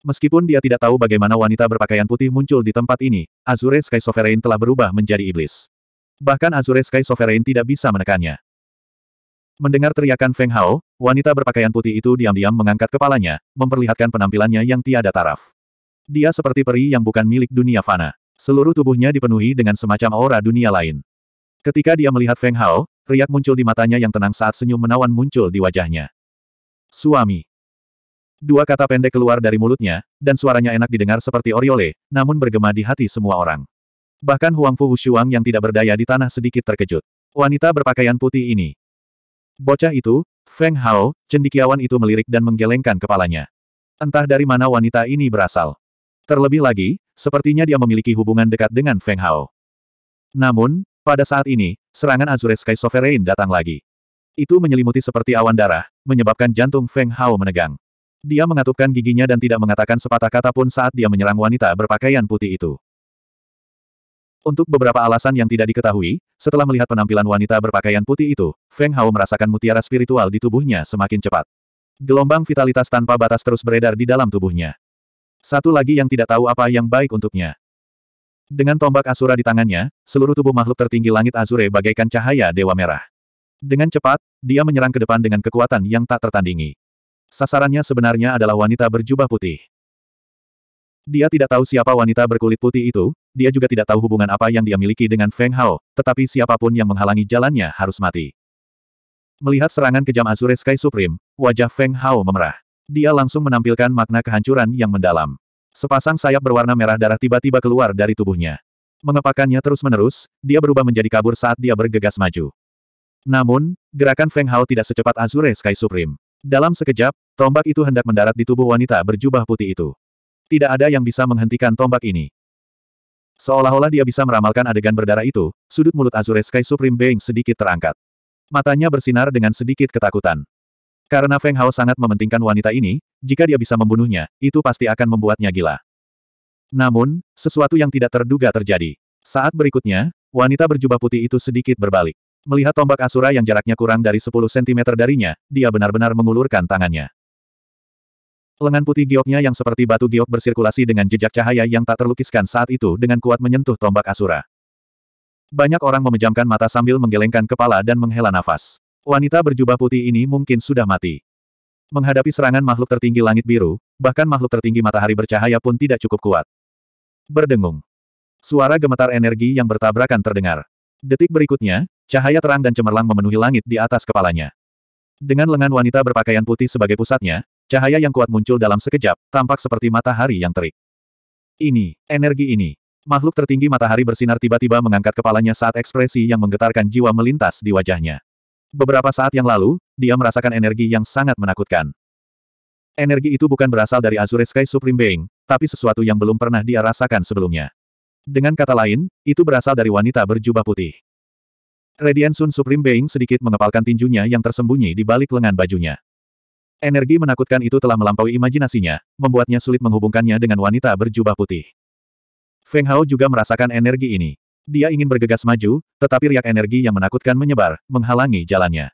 Meskipun dia tidak tahu bagaimana wanita berpakaian putih muncul di tempat ini, Azure Sky Sovereign telah berubah menjadi iblis. Bahkan Azure Sky Sovereign tidak bisa menekannya. Mendengar teriakan Feng Hao, wanita berpakaian putih itu diam-diam mengangkat kepalanya, memperlihatkan penampilannya yang tiada taraf. Dia seperti peri yang bukan milik dunia fana. Seluruh tubuhnya dipenuhi dengan semacam aura dunia lain. Ketika dia melihat Feng Hao, riak muncul di matanya yang tenang saat senyum menawan muncul di wajahnya. Suami. Dua kata pendek keluar dari mulutnya, dan suaranya enak didengar seperti oriole, namun bergema di hati semua orang. Bahkan Huang Fu Wushuang yang tidak berdaya di tanah sedikit terkejut. Wanita berpakaian putih ini. Bocah itu, Feng Hao, cendikiawan itu melirik dan menggelengkan kepalanya. Entah dari mana wanita ini berasal. Terlebih lagi, sepertinya dia memiliki hubungan dekat dengan Feng Hao. Namun, pada saat ini, serangan Azure Sky Sovereign datang lagi. Itu menyelimuti seperti awan darah, menyebabkan jantung Feng Hao menegang. Dia mengatupkan giginya dan tidak mengatakan sepatah kata pun saat dia menyerang wanita berpakaian putih itu. Untuk beberapa alasan yang tidak diketahui, setelah melihat penampilan wanita berpakaian putih itu, Feng Hao merasakan mutiara spiritual di tubuhnya semakin cepat. Gelombang vitalitas tanpa batas terus beredar di dalam tubuhnya. Satu lagi yang tidak tahu apa yang baik untuknya. Dengan tombak Asura di tangannya, seluruh tubuh makhluk tertinggi langit Azure bagaikan cahaya Dewa Merah. Dengan cepat, dia menyerang ke depan dengan kekuatan yang tak tertandingi. Sasarannya sebenarnya adalah wanita berjubah putih. Dia tidak tahu siapa wanita berkulit putih itu, dia juga tidak tahu hubungan apa yang dia miliki dengan Feng Hao, tetapi siapapun yang menghalangi jalannya harus mati. Melihat serangan kejam Azure Sky Supreme, wajah Feng Hao memerah. Dia langsung menampilkan makna kehancuran yang mendalam. Sepasang sayap berwarna merah darah tiba-tiba keluar dari tubuhnya. Mengepakannya terus-menerus, dia berubah menjadi kabur saat dia bergegas maju. Namun, gerakan Feng Hao tidak secepat Azure Sky Supreme. Dalam sekejap, tombak itu hendak mendarat di tubuh wanita berjubah putih itu. Tidak ada yang bisa menghentikan tombak ini. Seolah-olah dia bisa meramalkan adegan berdarah itu, sudut mulut Azure Sky Supreme Being sedikit terangkat. Matanya bersinar dengan sedikit ketakutan. Karena Feng Hao sangat mementingkan wanita ini, jika dia bisa membunuhnya, itu pasti akan membuatnya gila. Namun, sesuatu yang tidak terduga terjadi. Saat berikutnya, wanita berjubah putih itu sedikit berbalik. Melihat tombak Asura yang jaraknya kurang dari 10 cm darinya, dia benar-benar mengulurkan tangannya. Lengan putih gioknya yang seperti batu giok bersirkulasi dengan jejak cahaya yang tak terlukiskan saat itu dengan kuat menyentuh tombak Asura. Banyak orang memejamkan mata sambil menggelengkan kepala dan menghela nafas. Wanita berjubah putih ini mungkin sudah mati. Menghadapi serangan makhluk tertinggi langit biru, bahkan makhluk tertinggi matahari bercahaya pun tidak cukup kuat. Berdengung. Suara gemetar energi yang bertabrakan terdengar. Detik berikutnya, Cahaya terang dan cemerlang memenuhi langit di atas kepalanya. Dengan lengan wanita berpakaian putih sebagai pusatnya, cahaya yang kuat muncul dalam sekejap, tampak seperti matahari yang terik. Ini, energi ini. Makhluk tertinggi matahari bersinar tiba-tiba mengangkat kepalanya saat ekspresi yang menggetarkan jiwa melintas di wajahnya. Beberapa saat yang lalu, dia merasakan energi yang sangat menakutkan. Energi itu bukan berasal dari Azure Sky Supreme Being, tapi sesuatu yang belum pernah dia rasakan sebelumnya. Dengan kata lain, itu berasal dari wanita berjubah putih. Redian Sun Supreme Being sedikit mengepalkan tinjunya yang tersembunyi di balik lengan bajunya. Energi menakutkan itu telah melampaui imajinasinya, membuatnya sulit menghubungkannya dengan wanita berjubah putih. Feng Hao juga merasakan energi ini. Dia ingin bergegas maju, tetapi riak energi yang menakutkan menyebar, menghalangi jalannya.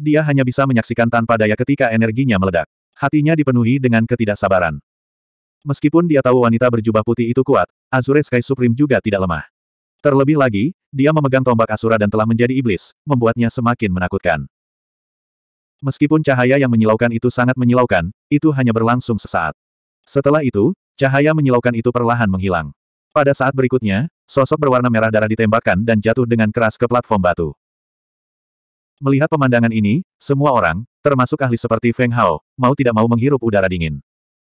Dia hanya bisa menyaksikan tanpa daya ketika energinya meledak. Hatinya dipenuhi dengan ketidaksabaran. Meskipun dia tahu wanita berjubah putih itu kuat, Azure Sky Supreme juga tidak lemah. Terlebih lagi, dia memegang tombak Asura dan telah menjadi iblis, membuatnya semakin menakutkan. Meskipun cahaya yang menyilaukan itu sangat menyilaukan, itu hanya berlangsung sesaat. Setelah itu, cahaya menyilaukan itu perlahan menghilang. Pada saat berikutnya, sosok berwarna merah darah ditembakkan dan jatuh dengan keras ke platform batu. Melihat pemandangan ini, semua orang, termasuk ahli seperti Feng Hao, mau tidak mau menghirup udara dingin.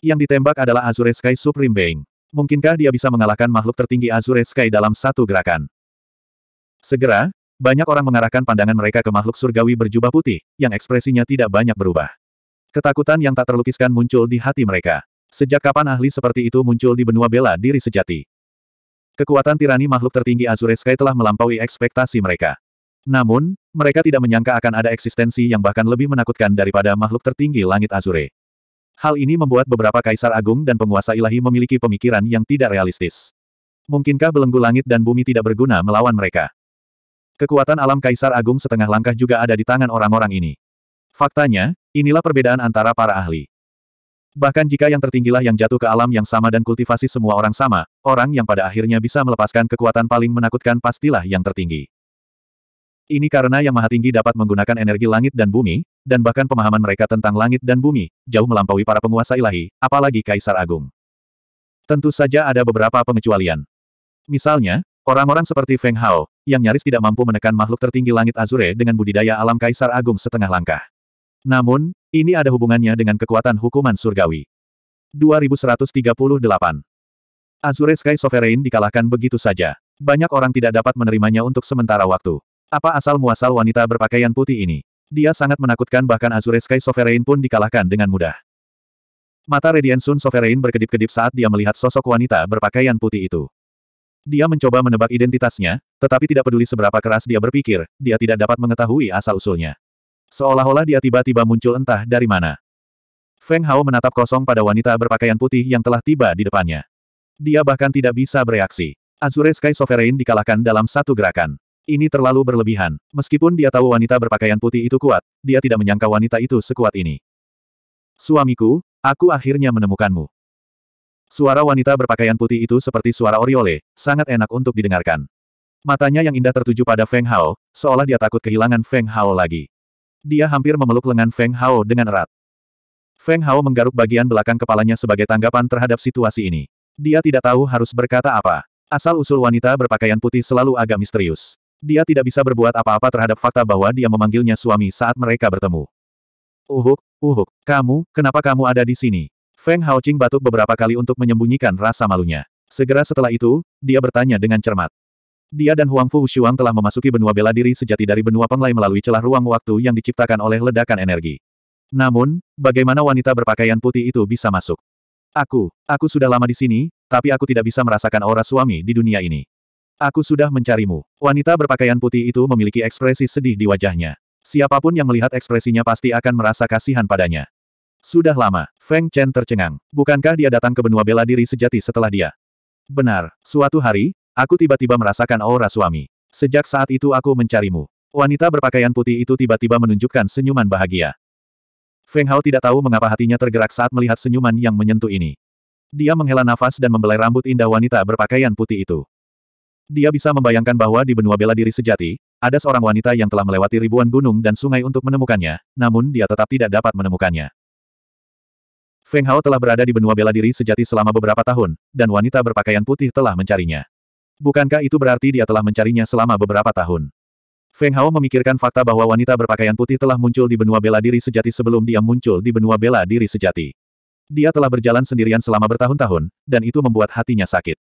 Yang ditembak adalah Azure Sky Supreme Being. Mungkinkah dia bisa mengalahkan makhluk tertinggi Azure Sky dalam satu gerakan? Segera, banyak orang mengarahkan pandangan mereka ke makhluk surgawi berjubah putih, yang ekspresinya tidak banyak berubah. Ketakutan yang tak terlukiskan muncul di hati mereka. Sejak kapan ahli seperti itu muncul di benua bela diri sejati? Kekuatan tirani makhluk tertinggi Azure Sky telah melampaui ekspektasi mereka. Namun, mereka tidak menyangka akan ada eksistensi yang bahkan lebih menakutkan daripada makhluk tertinggi langit Azure. Hal ini membuat beberapa kaisar agung dan penguasa ilahi memiliki pemikiran yang tidak realistis. Mungkinkah belenggu langit dan bumi tidak berguna melawan mereka? Kekuatan alam kaisar agung setengah langkah juga ada di tangan orang-orang ini. Faktanya, inilah perbedaan antara para ahli. Bahkan jika yang tertinggilah yang jatuh ke alam yang sama dan kultivasi semua orang sama, orang yang pada akhirnya bisa melepaskan kekuatan paling menakutkan pastilah yang tertinggi. Ini karena Yang Maha Tinggi dapat menggunakan energi langit dan bumi, dan bahkan pemahaman mereka tentang langit dan bumi, jauh melampaui para penguasa ilahi, apalagi Kaisar Agung. Tentu saja ada beberapa pengecualian. Misalnya, orang-orang seperti Feng Hao, yang nyaris tidak mampu menekan makhluk tertinggi langit Azure dengan budidaya alam Kaisar Agung setengah langkah. Namun, ini ada hubungannya dengan kekuatan hukuman surgawi. 2138 Azure Sky Sovereign dikalahkan begitu saja. Banyak orang tidak dapat menerimanya untuk sementara waktu. Apa asal muasal wanita berpakaian putih ini? Dia sangat menakutkan bahkan Azure Sky Sovereign pun dikalahkan dengan mudah. Mata Radiant Sun Sovereign berkedip-kedip saat dia melihat sosok wanita berpakaian putih itu. Dia mencoba menebak identitasnya, tetapi tidak peduli seberapa keras dia berpikir, dia tidak dapat mengetahui asal-usulnya. Seolah-olah dia tiba-tiba muncul entah dari mana. Feng Hao menatap kosong pada wanita berpakaian putih yang telah tiba di depannya. Dia bahkan tidak bisa bereaksi. Azure Sky Sovereign dikalahkan dalam satu gerakan. Ini terlalu berlebihan. Meskipun dia tahu wanita berpakaian putih itu kuat, dia tidak menyangka wanita itu sekuat ini. Suamiku, aku akhirnya menemukanmu. Suara wanita berpakaian putih itu seperti suara oriole, sangat enak untuk didengarkan. Matanya yang indah tertuju pada Feng Hao, seolah dia takut kehilangan Feng Hao lagi. Dia hampir memeluk lengan Feng Hao dengan erat. Feng Hao menggaruk bagian belakang kepalanya sebagai tanggapan terhadap situasi ini. Dia tidak tahu harus berkata apa. Asal-usul wanita berpakaian putih selalu agak misterius. Dia tidak bisa berbuat apa-apa terhadap fakta bahwa dia memanggilnya suami saat mereka bertemu. Uhuk, uhuk, kamu, kenapa kamu ada di sini? Feng Haoqing batuk beberapa kali untuk menyembunyikan rasa malunya. Segera setelah itu, dia bertanya dengan cermat. Dia dan Huang Fu Shuang telah memasuki benua bela diri sejati dari benua penglai melalui celah ruang waktu yang diciptakan oleh ledakan energi. Namun, bagaimana wanita berpakaian putih itu bisa masuk? Aku, aku sudah lama di sini, tapi aku tidak bisa merasakan aura suami di dunia ini. Aku sudah mencarimu. Wanita berpakaian putih itu memiliki ekspresi sedih di wajahnya. Siapapun yang melihat ekspresinya pasti akan merasa kasihan padanya. Sudah lama, Feng Chen tercengang. Bukankah dia datang ke benua bela diri sejati setelah dia? Benar, suatu hari, aku tiba-tiba merasakan aura suami. Sejak saat itu aku mencarimu. Wanita berpakaian putih itu tiba-tiba menunjukkan senyuman bahagia. Feng Hao tidak tahu mengapa hatinya tergerak saat melihat senyuman yang menyentuh ini. Dia menghela nafas dan membelai rambut indah wanita berpakaian putih itu. Dia bisa membayangkan bahwa di benua bela diri sejati, ada seorang wanita yang telah melewati ribuan gunung dan sungai untuk menemukannya, namun dia tetap tidak dapat menemukannya. Feng Hao telah berada di benua bela diri sejati selama beberapa tahun, dan wanita berpakaian putih telah mencarinya. Bukankah itu berarti dia telah mencarinya selama beberapa tahun? Feng Hao memikirkan fakta bahwa wanita berpakaian putih telah muncul di benua bela diri sejati sebelum dia muncul di benua bela diri sejati. Dia telah berjalan sendirian selama bertahun-tahun, dan itu membuat hatinya sakit.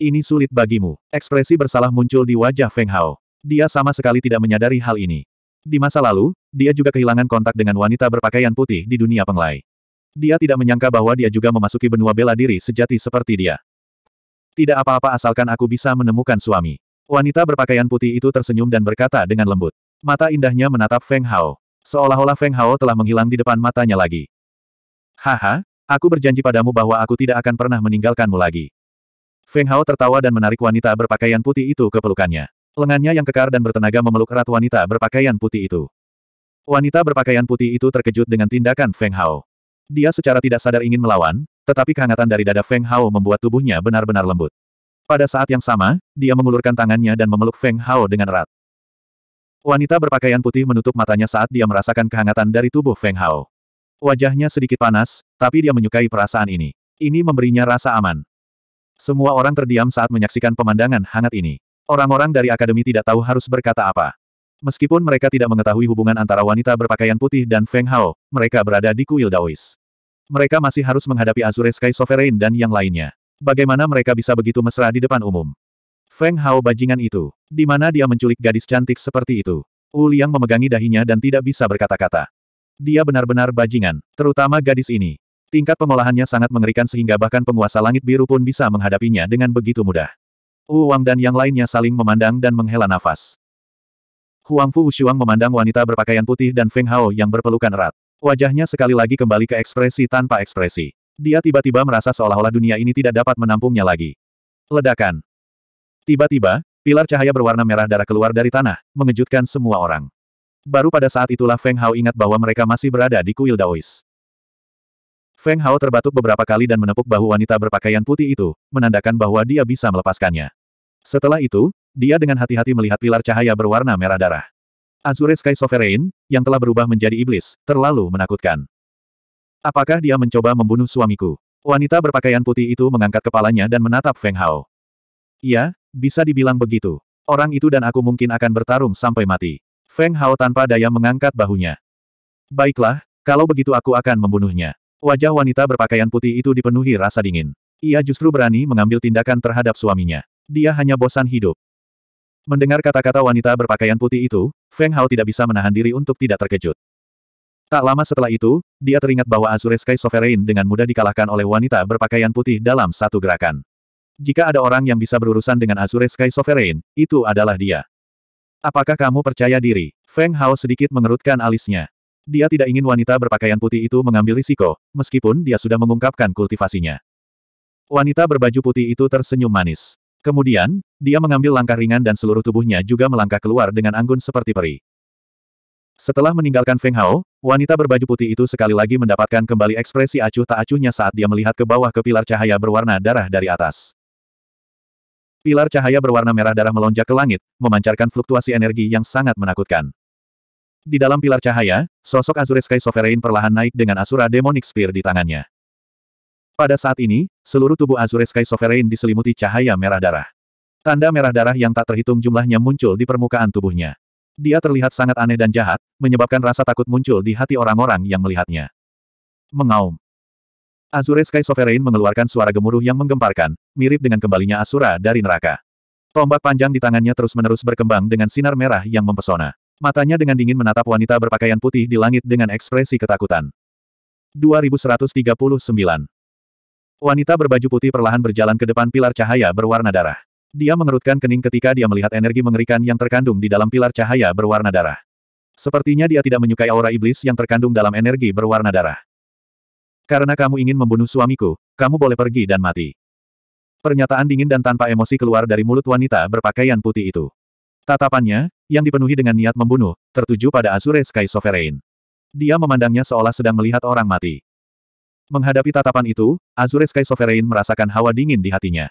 Ini sulit bagimu. Ekspresi bersalah muncul di wajah Feng Hao. Dia sama sekali tidak menyadari hal ini. Di masa lalu, dia juga kehilangan kontak dengan wanita berpakaian putih di dunia penglai. Dia tidak menyangka bahwa dia juga memasuki benua bela diri sejati seperti dia. Tidak apa-apa asalkan aku bisa menemukan suami. Wanita berpakaian putih itu tersenyum dan berkata dengan lembut. Mata indahnya menatap Feng Hao. Seolah-olah Feng Hao telah menghilang di depan matanya lagi. Haha, aku berjanji padamu bahwa aku tidak akan pernah meninggalkanmu lagi. Feng Hao tertawa dan menarik wanita berpakaian putih itu ke pelukannya. Lengannya yang kekar dan bertenaga memeluk erat wanita berpakaian putih itu. Wanita berpakaian putih itu terkejut dengan tindakan Feng Hao. Dia secara tidak sadar ingin melawan, tetapi kehangatan dari dada Feng Hao membuat tubuhnya benar-benar lembut. Pada saat yang sama, dia mengulurkan tangannya dan memeluk Feng Hao dengan erat. Wanita berpakaian putih menutup matanya saat dia merasakan kehangatan dari tubuh Feng Hao. Wajahnya sedikit panas, tapi dia menyukai perasaan ini. Ini memberinya rasa aman. Semua orang terdiam saat menyaksikan pemandangan hangat ini. Orang-orang dari akademi tidak tahu harus berkata apa. Meskipun mereka tidak mengetahui hubungan antara wanita berpakaian putih dan Feng Hao, mereka berada di kuil Daois. Mereka masih harus menghadapi Azure Sky Sovereign dan yang lainnya. Bagaimana mereka bisa begitu mesra di depan umum? Feng Hao bajingan itu. Di mana dia menculik gadis cantik seperti itu? Wu Liang memegangi dahinya dan tidak bisa berkata-kata. Dia benar-benar bajingan, terutama gadis ini. Tingkat pengolahannya sangat mengerikan sehingga bahkan penguasa langit biru pun bisa menghadapinya dengan begitu mudah. Uwang dan yang lainnya saling memandang dan menghela nafas. Huang Fu Wushuang memandang wanita berpakaian putih dan Feng Hao yang berpelukan erat. Wajahnya sekali lagi kembali ke ekspresi tanpa ekspresi. Dia tiba-tiba merasa seolah-olah dunia ini tidak dapat menampungnya lagi. Ledakan. Tiba-tiba, pilar cahaya berwarna merah darah keluar dari tanah, mengejutkan semua orang. Baru pada saat itulah Feng Hao ingat bahwa mereka masih berada di kuil Daois. Feng Hao terbatuk beberapa kali dan menepuk bahu wanita berpakaian putih itu, menandakan bahwa dia bisa melepaskannya. Setelah itu, dia dengan hati-hati melihat pilar cahaya berwarna merah darah. Azure Sky Sovereign, yang telah berubah menjadi iblis, terlalu menakutkan. Apakah dia mencoba membunuh suamiku? Wanita berpakaian putih itu mengangkat kepalanya dan menatap Feng Hao. Iya, bisa dibilang begitu. Orang itu dan aku mungkin akan bertarung sampai mati. Feng Hao tanpa daya mengangkat bahunya. Baiklah, kalau begitu aku akan membunuhnya. Wajah wanita berpakaian putih itu dipenuhi rasa dingin. Ia justru berani mengambil tindakan terhadap suaminya. Dia hanya bosan hidup. Mendengar kata-kata wanita berpakaian putih itu, Feng Hao tidak bisa menahan diri untuk tidak terkejut. Tak lama setelah itu, dia teringat bahwa Azure Sky Sovereign dengan mudah dikalahkan oleh wanita berpakaian putih dalam satu gerakan. Jika ada orang yang bisa berurusan dengan Azure Sky Sovereign, itu adalah dia. Apakah kamu percaya diri? Feng Hao sedikit mengerutkan alisnya. Dia tidak ingin wanita berpakaian putih itu mengambil risiko, meskipun dia sudah mengungkapkan kultivasinya. Wanita berbaju putih itu tersenyum manis. Kemudian, dia mengambil langkah ringan dan seluruh tubuhnya juga melangkah keluar dengan anggun seperti peri. Setelah meninggalkan Feng Hao, wanita berbaju putih itu sekali lagi mendapatkan kembali ekspresi acuh tak acuhnya saat dia melihat ke bawah ke pilar cahaya berwarna darah dari atas. Pilar cahaya berwarna merah darah melonjak ke langit, memancarkan fluktuasi energi yang sangat menakutkan. Di dalam pilar cahaya, sosok Azure Sky Sovereign perlahan naik dengan Asura Demonic Spear di tangannya. Pada saat ini, seluruh tubuh Azure Sky Sovereign diselimuti cahaya merah darah. Tanda merah darah yang tak terhitung jumlahnya muncul di permukaan tubuhnya. Dia terlihat sangat aneh dan jahat, menyebabkan rasa takut muncul di hati orang-orang yang melihatnya. Mengaum. Azure Sky Sovereign mengeluarkan suara gemuruh yang menggemparkan, mirip dengan kembalinya Asura dari neraka. Tombak panjang di tangannya terus-menerus berkembang dengan sinar merah yang mempesona. Matanya dengan dingin menatap wanita berpakaian putih di langit dengan ekspresi ketakutan. 2139 Wanita berbaju putih perlahan berjalan ke depan pilar cahaya berwarna darah. Dia mengerutkan kening ketika dia melihat energi mengerikan yang terkandung di dalam pilar cahaya berwarna darah. Sepertinya dia tidak menyukai aura iblis yang terkandung dalam energi berwarna darah. Karena kamu ingin membunuh suamiku, kamu boleh pergi dan mati. Pernyataan dingin dan tanpa emosi keluar dari mulut wanita berpakaian putih itu. Tatapannya, yang dipenuhi dengan niat membunuh, tertuju pada Azure Sky Sovereign. Dia memandangnya seolah sedang melihat orang mati. Menghadapi tatapan itu, Azure Sky Sovereign merasakan hawa dingin di hatinya.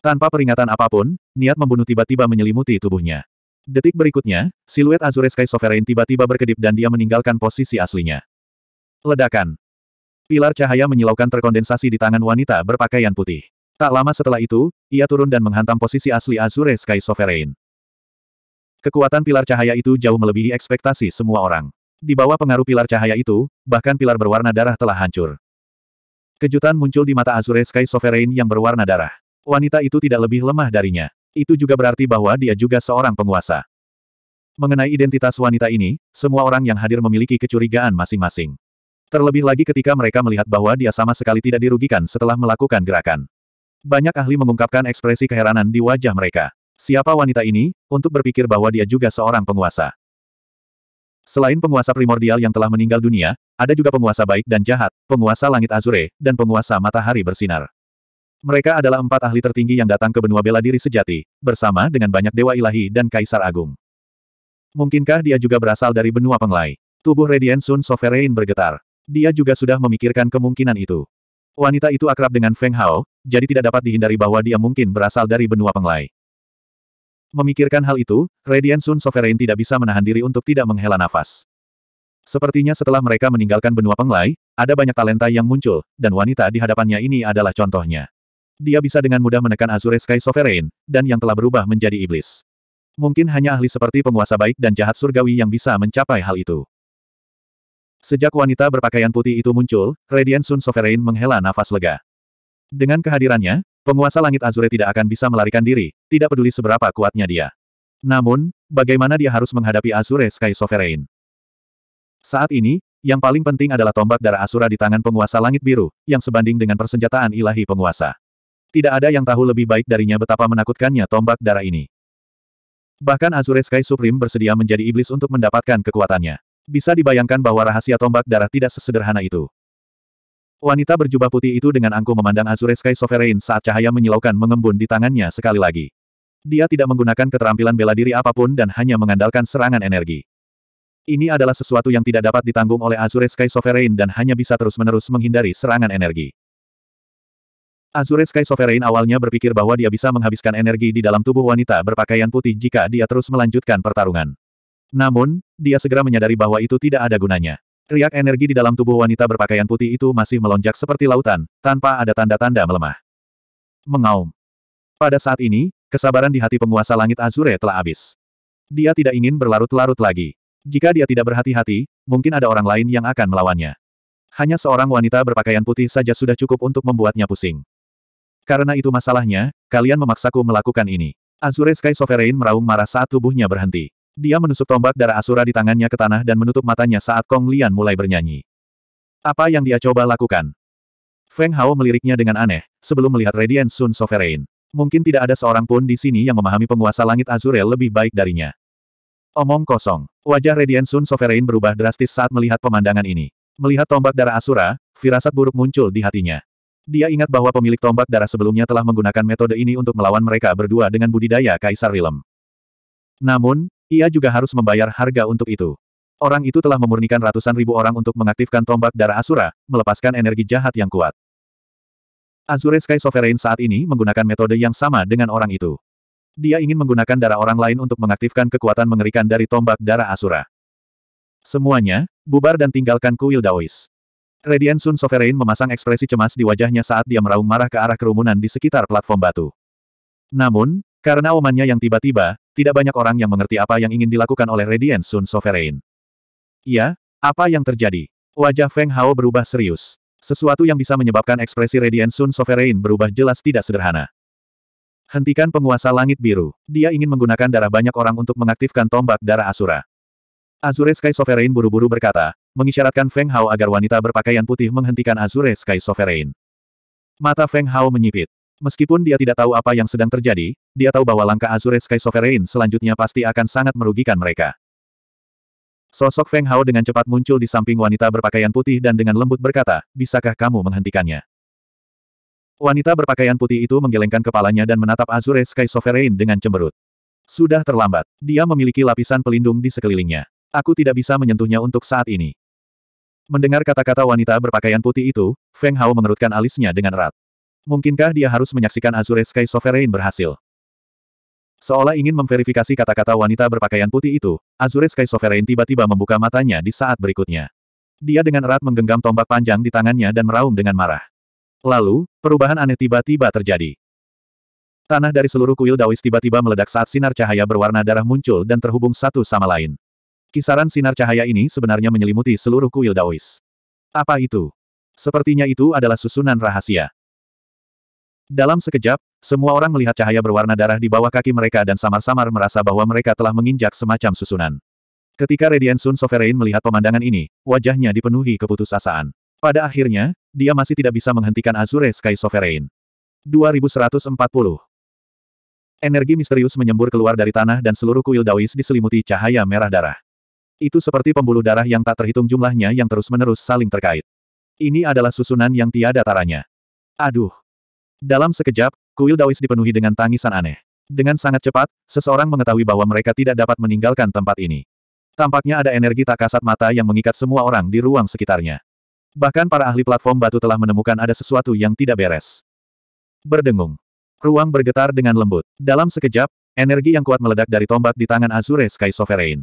Tanpa peringatan apapun, niat membunuh tiba-tiba menyelimuti tubuhnya. Detik berikutnya, siluet Azure Sky Sovereign tiba-tiba berkedip dan dia meninggalkan posisi aslinya. Ledakan. Pilar cahaya menyilaukan terkondensasi di tangan wanita berpakaian putih. Tak lama setelah itu, ia turun dan menghantam posisi asli Azure Sky Sovereign. Kekuatan pilar cahaya itu jauh melebihi ekspektasi semua orang. Di bawah pengaruh pilar cahaya itu, bahkan pilar berwarna darah telah hancur. Kejutan muncul di mata Azure Sky Sovereign yang berwarna darah. Wanita itu tidak lebih lemah darinya. Itu juga berarti bahwa dia juga seorang penguasa. Mengenai identitas wanita ini, semua orang yang hadir memiliki kecurigaan masing-masing. Terlebih lagi ketika mereka melihat bahwa dia sama sekali tidak dirugikan setelah melakukan gerakan. Banyak ahli mengungkapkan ekspresi keheranan di wajah mereka. Siapa wanita ini, untuk berpikir bahwa dia juga seorang penguasa. Selain penguasa primordial yang telah meninggal dunia, ada juga penguasa baik dan jahat, penguasa langit azure, dan penguasa matahari bersinar. Mereka adalah empat ahli tertinggi yang datang ke benua bela diri sejati, bersama dengan banyak dewa ilahi dan kaisar agung. Mungkinkah dia juga berasal dari benua penglai? Tubuh Radiant Sun Sovereign bergetar. Dia juga sudah memikirkan kemungkinan itu. Wanita itu akrab dengan Feng Hao, jadi tidak dapat dihindari bahwa dia mungkin berasal dari benua penglai. Memikirkan hal itu, Radiant Sun Sovereign tidak bisa menahan diri untuk tidak menghela nafas. Sepertinya setelah mereka meninggalkan benua penglai, ada banyak talenta yang muncul, dan wanita di hadapannya ini adalah contohnya. Dia bisa dengan mudah menekan Azure Sky Sovereign, dan yang telah berubah menjadi iblis. Mungkin hanya ahli seperti penguasa baik dan jahat surgawi yang bisa mencapai hal itu. Sejak wanita berpakaian putih itu muncul, Radiant Sun Sovereign menghela nafas lega. Dengan kehadirannya, penguasa langit Azure tidak akan bisa melarikan diri, tidak peduli seberapa kuatnya dia. Namun, bagaimana dia harus menghadapi Azure Sky Sovereign? Saat ini, yang paling penting adalah tombak darah Asura di tangan penguasa langit biru, yang sebanding dengan persenjataan ilahi penguasa. Tidak ada yang tahu lebih baik darinya betapa menakutkannya tombak darah ini. Bahkan Azure Sky Supreme bersedia menjadi iblis untuk mendapatkan kekuatannya. Bisa dibayangkan bahwa rahasia tombak darah tidak sesederhana itu. Wanita berjubah putih itu dengan angku memandang Azure Sky Sovereign saat cahaya menyilaukan mengembun di tangannya sekali lagi. Dia tidak menggunakan keterampilan bela diri apapun dan hanya mengandalkan serangan energi. Ini adalah sesuatu yang tidak dapat ditanggung oleh Azure Sky Sovereign dan hanya bisa terus-menerus menghindari serangan energi. Azure Sky Sovereign awalnya berpikir bahwa dia bisa menghabiskan energi di dalam tubuh wanita berpakaian putih jika dia terus melanjutkan pertarungan. Namun, dia segera menyadari bahwa itu tidak ada gunanya. Riak energi di dalam tubuh wanita berpakaian putih itu masih melonjak seperti lautan, tanpa ada tanda-tanda melemah. Mengaum. Pada saat ini, Kesabaran di hati penguasa langit Azure telah habis. Dia tidak ingin berlarut-larut lagi. Jika dia tidak berhati-hati, mungkin ada orang lain yang akan melawannya. Hanya seorang wanita berpakaian putih saja sudah cukup untuk membuatnya pusing. Karena itu masalahnya, kalian memaksaku melakukan ini. Azure Sky Sovereign meraung marah saat tubuhnya berhenti. Dia menusuk tombak darah Asura di tangannya ke tanah dan menutup matanya saat Kong Lian mulai bernyanyi. Apa yang dia coba lakukan? Feng Hao meliriknya dengan aneh, sebelum melihat Radiant Sun Sovereign. Mungkin tidak ada seorang pun di sini yang memahami penguasa langit Azurel lebih baik darinya. Omong kosong. Wajah Radiant Sun Sovereign berubah drastis saat melihat pemandangan ini. Melihat tombak darah Asura, firasat buruk muncul di hatinya. Dia ingat bahwa pemilik tombak darah sebelumnya telah menggunakan metode ini untuk melawan mereka berdua dengan budidaya Kaisar Rilem. Namun, ia juga harus membayar harga untuk itu. Orang itu telah memurnikan ratusan ribu orang untuk mengaktifkan tombak darah Asura, melepaskan energi jahat yang kuat. Azure Sky Sovereign saat ini menggunakan metode yang sama dengan orang itu. Dia ingin menggunakan darah orang lain untuk mengaktifkan kekuatan mengerikan dari tombak darah Asura. Semuanya, bubar dan tinggalkan kuil Daois. Radiant Sun Sovereign memasang ekspresi cemas di wajahnya saat dia meraung marah ke arah kerumunan di sekitar platform batu. Namun, karena omannya yang tiba-tiba, tidak banyak orang yang mengerti apa yang ingin dilakukan oleh Radiant Sun Sovereign. Ya, apa yang terjadi? Wajah Feng Hao berubah serius. Sesuatu yang bisa menyebabkan ekspresi Radiant Sun Sovereign berubah jelas tidak sederhana. Hentikan penguasa langit biru. Dia ingin menggunakan darah banyak orang untuk mengaktifkan tombak darah Asura. Azure Sky Sovereign buru-buru berkata, mengisyaratkan Feng Hao agar wanita berpakaian putih menghentikan Azure Sky Sovereign. Mata Feng Hao menyipit. Meskipun dia tidak tahu apa yang sedang terjadi, dia tahu bahwa langkah Azure Sky Sovereign selanjutnya pasti akan sangat merugikan mereka. Sosok Feng Hao dengan cepat muncul di samping wanita berpakaian putih dan dengan lembut berkata, bisakah kamu menghentikannya? Wanita berpakaian putih itu menggelengkan kepalanya dan menatap Azure Sky Sovereign dengan cemberut. Sudah terlambat. Dia memiliki lapisan pelindung di sekelilingnya. Aku tidak bisa menyentuhnya untuk saat ini. Mendengar kata-kata wanita berpakaian putih itu, Feng Hao mengerutkan alisnya dengan erat. Mungkinkah dia harus menyaksikan Azure Sky Sovereign berhasil? Seolah ingin memverifikasi kata-kata wanita berpakaian putih itu, Azure Sky Sovereign tiba-tiba membuka matanya di saat berikutnya. Dia dengan erat menggenggam tombak panjang di tangannya dan meraung dengan marah. Lalu, perubahan aneh tiba-tiba terjadi. Tanah dari seluruh kuil Daois tiba-tiba meledak saat sinar cahaya berwarna darah muncul dan terhubung satu sama lain. Kisaran sinar cahaya ini sebenarnya menyelimuti seluruh kuil Daois. Apa itu? Sepertinya itu adalah susunan rahasia. Dalam sekejap, semua orang melihat cahaya berwarna darah di bawah kaki mereka dan samar-samar merasa bahwa mereka telah menginjak semacam susunan. Ketika Radiant Sun Sovereign melihat pemandangan ini, wajahnya dipenuhi keputusasaan. Pada akhirnya, dia masih tidak bisa menghentikan Azure Sky Sovereign. 2140 Energi misterius menyembur keluar dari tanah dan seluruh kuil Daois diselimuti cahaya merah darah. Itu seperti pembuluh darah yang tak terhitung jumlahnya yang terus-menerus saling terkait. Ini adalah susunan yang tiada taranya. Aduh, dalam sekejap, kuil Daois dipenuhi dengan tangisan aneh. Dengan sangat cepat, seseorang mengetahui bahwa mereka tidak dapat meninggalkan tempat ini. Tampaknya ada energi tak kasat mata yang mengikat semua orang di ruang sekitarnya. Bahkan para ahli platform batu telah menemukan ada sesuatu yang tidak beres. Berdengung. Ruang bergetar dengan lembut. Dalam sekejap, energi yang kuat meledak dari tombak di tangan Azure Sky Sovereign.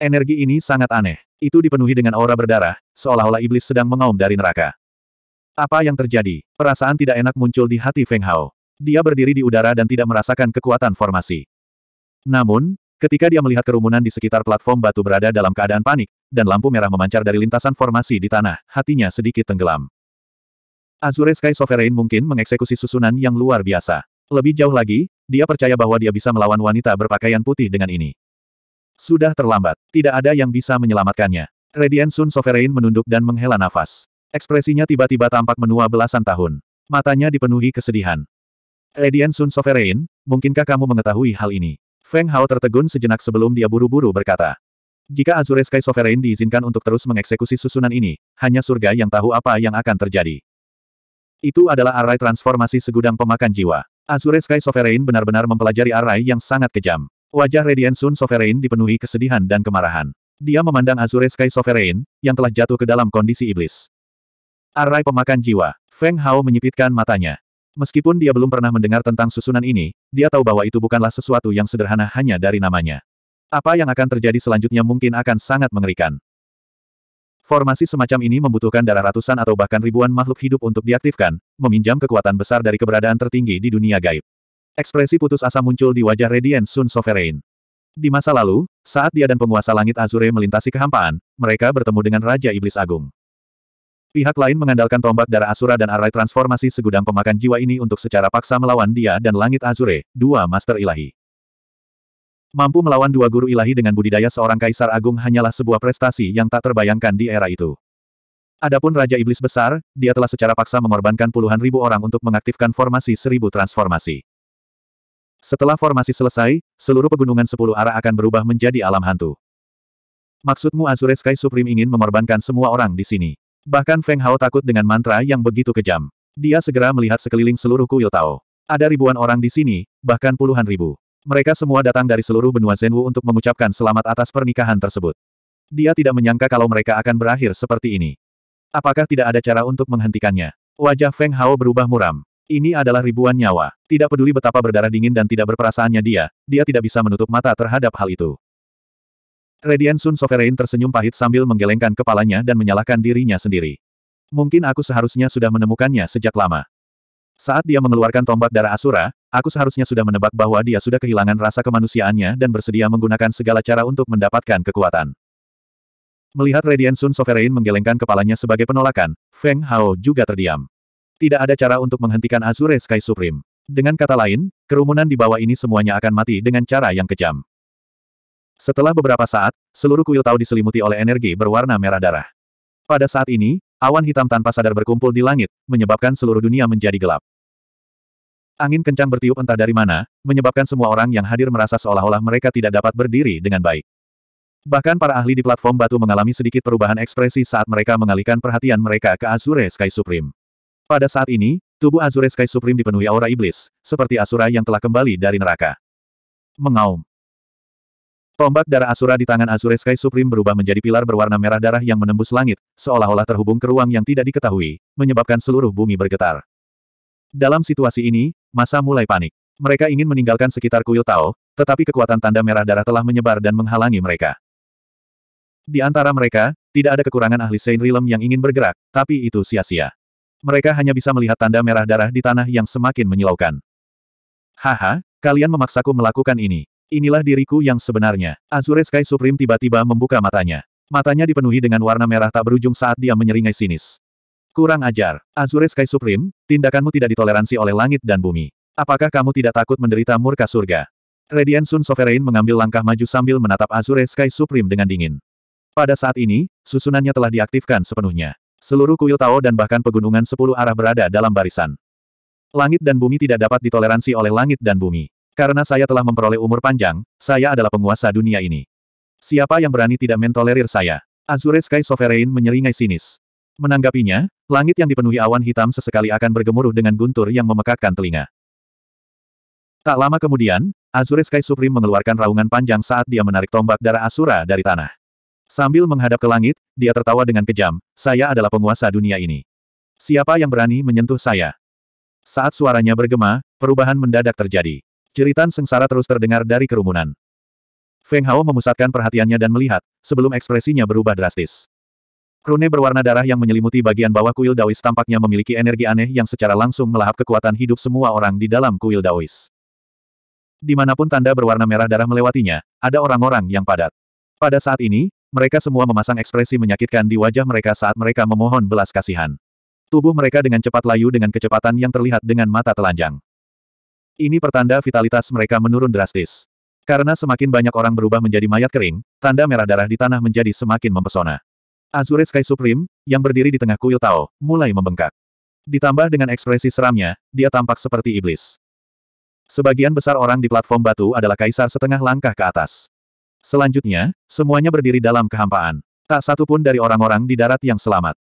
Energi ini sangat aneh. Itu dipenuhi dengan aura berdarah, seolah-olah iblis sedang mengaum dari neraka. Apa yang terjadi? Perasaan tidak enak muncul di hati Feng Hao. Dia berdiri di udara dan tidak merasakan kekuatan formasi. Namun, ketika dia melihat kerumunan di sekitar platform batu berada dalam keadaan panik, dan lampu merah memancar dari lintasan formasi di tanah, hatinya sedikit tenggelam. Azure Sky Sovereign mungkin mengeksekusi susunan yang luar biasa. Lebih jauh lagi, dia percaya bahwa dia bisa melawan wanita berpakaian putih dengan ini. Sudah terlambat, tidak ada yang bisa menyelamatkannya. Radiant Sun Sovereign menunduk dan menghela nafas. Ekspresinya tiba-tiba tampak menua belasan tahun. Matanya dipenuhi kesedihan. Radiant Sun Sovereign, mungkinkah kamu mengetahui hal ini? Feng Hao tertegun sejenak sebelum dia buru-buru berkata. Jika Azure Sky Sovereign diizinkan untuk terus mengeksekusi susunan ini, hanya surga yang tahu apa yang akan terjadi. Itu adalah array transformasi segudang pemakan jiwa. Azure Sky Sovereign benar-benar mempelajari array yang sangat kejam. Wajah Radiant Sun Sovereign dipenuhi kesedihan dan kemarahan. Dia memandang Azure Sky Sovereign, yang telah jatuh ke dalam kondisi iblis. Arai pemakan jiwa. Feng Hao menyipitkan matanya. Meskipun dia belum pernah mendengar tentang susunan ini, dia tahu bahwa itu bukanlah sesuatu yang sederhana hanya dari namanya. Apa yang akan terjadi selanjutnya mungkin akan sangat mengerikan. Formasi semacam ini membutuhkan darah ratusan atau bahkan ribuan makhluk hidup untuk diaktifkan, meminjam kekuatan besar dari keberadaan tertinggi di dunia gaib. Ekspresi putus asa muncul di wajah Radiant Sun Sovereign. Di masa lalu, saat dia dan penguasa langit Azure melintasi kehampaan, mereka bertemu dengan Raja Iblis Agung. Pihak lain mengandalkan tombak darah Asura dan arai transformasi segudang pemakan jiwa ini untuk secara paksa melawan dia dan Langit Azure, dua master ilahi. Mampu melawan dua guru ilahi dengan budidaya seorang kaisar agung hanyalah sebuah prestasi yang tak terbayangkan di era itu. Adapun Raja Iblis Besar, dia telah secara paksa mengorbankan puluhan ribu orang untuk mengaktifkan formasi seribu transformasi. Setelah formasi selesai, seluruh pegunungan sepuluh arah akan berubah menjadi alam hantu. Maksudmu Azure Sky Supreme ingin mengorbankan semua orang di sini? Bahkan Feng Hao takut dengan mantra yang begitu kejam. Dia segera melihat sekeliling seluruh kuil Tao. Ada ribuan orang di sini, bahkan puluhan ribu. Mereka semua datang dari seluruh benua Zenwu untuk mengucapkan selamat atas pernikahan tersebut. Dia tidak menyangka kalau mereka akan berakhir seperti ini. Apakah tidak ada cara untuk menghentikannya? Wajah Feng Hao berubah muram. Ini adalah ribuan nyawa. Tidak peduli betapa berdarah dingin dan tidak berperasaannya dia, dia tidak bisa menutup mata terhadap hal itu. Radian Sun Sovereign tersenyum pahit sambil menggelengkan kepalanya dan menyalahkan dirinya sendiri. Mungkin aku seharusnya sudah menemukannya sejak lama. Saat dia mengeluarkan tombak darah Asura, aku seharusnya sudah menebak bahwa dia sudah kehilangan rasa kemanusiaannya dan bersedia menggunakan segala cara untuk mendapatkan kekuatan. Melihat Radian Sun Sovereign menggelengkan kepalanya sebagai penolakan, Feng Hao juga terdiam. Tidak ada cara untuk menghentikan Azure Sky Supreme. Dengan kata lain, kerumunan di bawah ini semuanya akan mati dengan cara yang kejam. Setelah beberapa saat, seluruh kuil tahu diselimuti oleh energi berwarna merah darah. Pada saat ini, awan hitam tanpa sadar berkumpul di langit, menyebabkan seluruh dunia menjadi gelap. Angin kencang bertiup entah dari mana, menyebabkan semua orang yang hadir merasa seolah-olah mereka tidak dapat berdiri dengan baik. Bahkan para ahli di platform batu mengalami sedikit perubahan ekspresi saat mereka mengalihkan perhatian mereka ke Azure Sky Supreme. Pada saat ini, tubuh Azure Sky Supreme dipenuhi aura iblis, seperti Asura yang telah kembali dari neraka. Mengaum. Tombak darah Asura di tangan Azure Sky Supreme berubah menjadi pilar berwarna merah darah yang menembus langit, seolah-olah terhubung ke ruang yang tidak diketahui, menyebabkan seluruh bumi bergetar. Dalam situasi ini, masa mulai panik. Mereka ingin meninggalkan sekitar kuil Tao, tetapi kekuatan tanda merah darah telah menyebar dan menghalangi mereka. Di antara mereka, tidak ada kekurangan ahli Saint Realm yang ingin bergerak, tapi itu sia-sia. Mereka hanya bisa melihat tanda merah darah di tanah yang semakin menyilaukan. Haha, kalian memaksaku melakukan ini. Inilah diriku yang sebenarnya. Azure Sky Supreme tiba-tiba membuka matanya. Matanya dipenuhi dengan warna merah tak berujung saat dia menyeringai sinis. Kurang ajar. Azure Sky Supreme, tindakanmu tidak ditoleransi oleh langit dan bumi. Apakah kamu tidak takut menderita murka surga? Radiant Sun Sovereign mengambil langkah maju sambil menatap Azure Sky Supreme dengan dingin. Pada saat ini, susunannya telah diaktifkan sepenuhnya. Seluruh kuil Tao dan bahkan pegunungan sepuluh arah berada dalam barisan. Langit dan bumi tidak dapat ditoleransi oleh langit dan bumi. Karena saya telah memperoleh umur panjang, saya adalah penguasa dunia ini. Siapa yang berani tidak mentolerir saya? Azure Sky Sovereign menyeringai sinis. Menanggapinya, langit yang dipenuhi awan hitam sesekali akan bergemuruh dengan guntur yang memekakkan telinga. Tak lama kemudian, Azure Sky Supreme mengeluarkan raungan panjang saat dia menarik tombak darah Asura dari tanah. Sambil menghadap ke langit, dia tertawa dengan kejam, saya adalah penguasa dunia ini. Siapa yang berani menyentuh saya? Saat suaranya bergema, perubahan mendadak terjadi. Jeritan sengsara terus terdengar dari kerumunan. Feng Hao memusatkan perhatiannya dan melihat, sebelum ekspresinya berubah drastis. Rune berwarna darah yang menyelimuti bagian bawah kuil Daois tampaknya memiliki energi aneh yang secara langsung melahap kekuatan hidup semua orang di dalam kuil Daois. Dimanapun tanda berwarna merah darah melewatinya, ada orang-orang yang padat. Pada saat ini, mereka semua memasang ekspresi menyakitkan di wajah mereka saat mereka memohon belas kasihan. Tubuh mereka dengan cepat layu dengan kecepatan yang terlihat dengan mata telanjang. Ini pertanda vitalitas mereka menurun drastis. Karena semakin banyak orang berubah menjadi mayat kering, tanda merah darah di tanah menjadi semakin mempesona. Azure Sky Supreme, yang berdiri di tengah kuil Tao, mulai membengkak. Ditambah dengan ekspresi seramnya, dia tampak seperti iblis. Sebagian besar orang di platform batu adalah kaisar setengah langkah ke atas. Selanjutnya, semuanya berdiri dalam kehampaan. Tak satu pun dari orang-orang di darat yang selamat.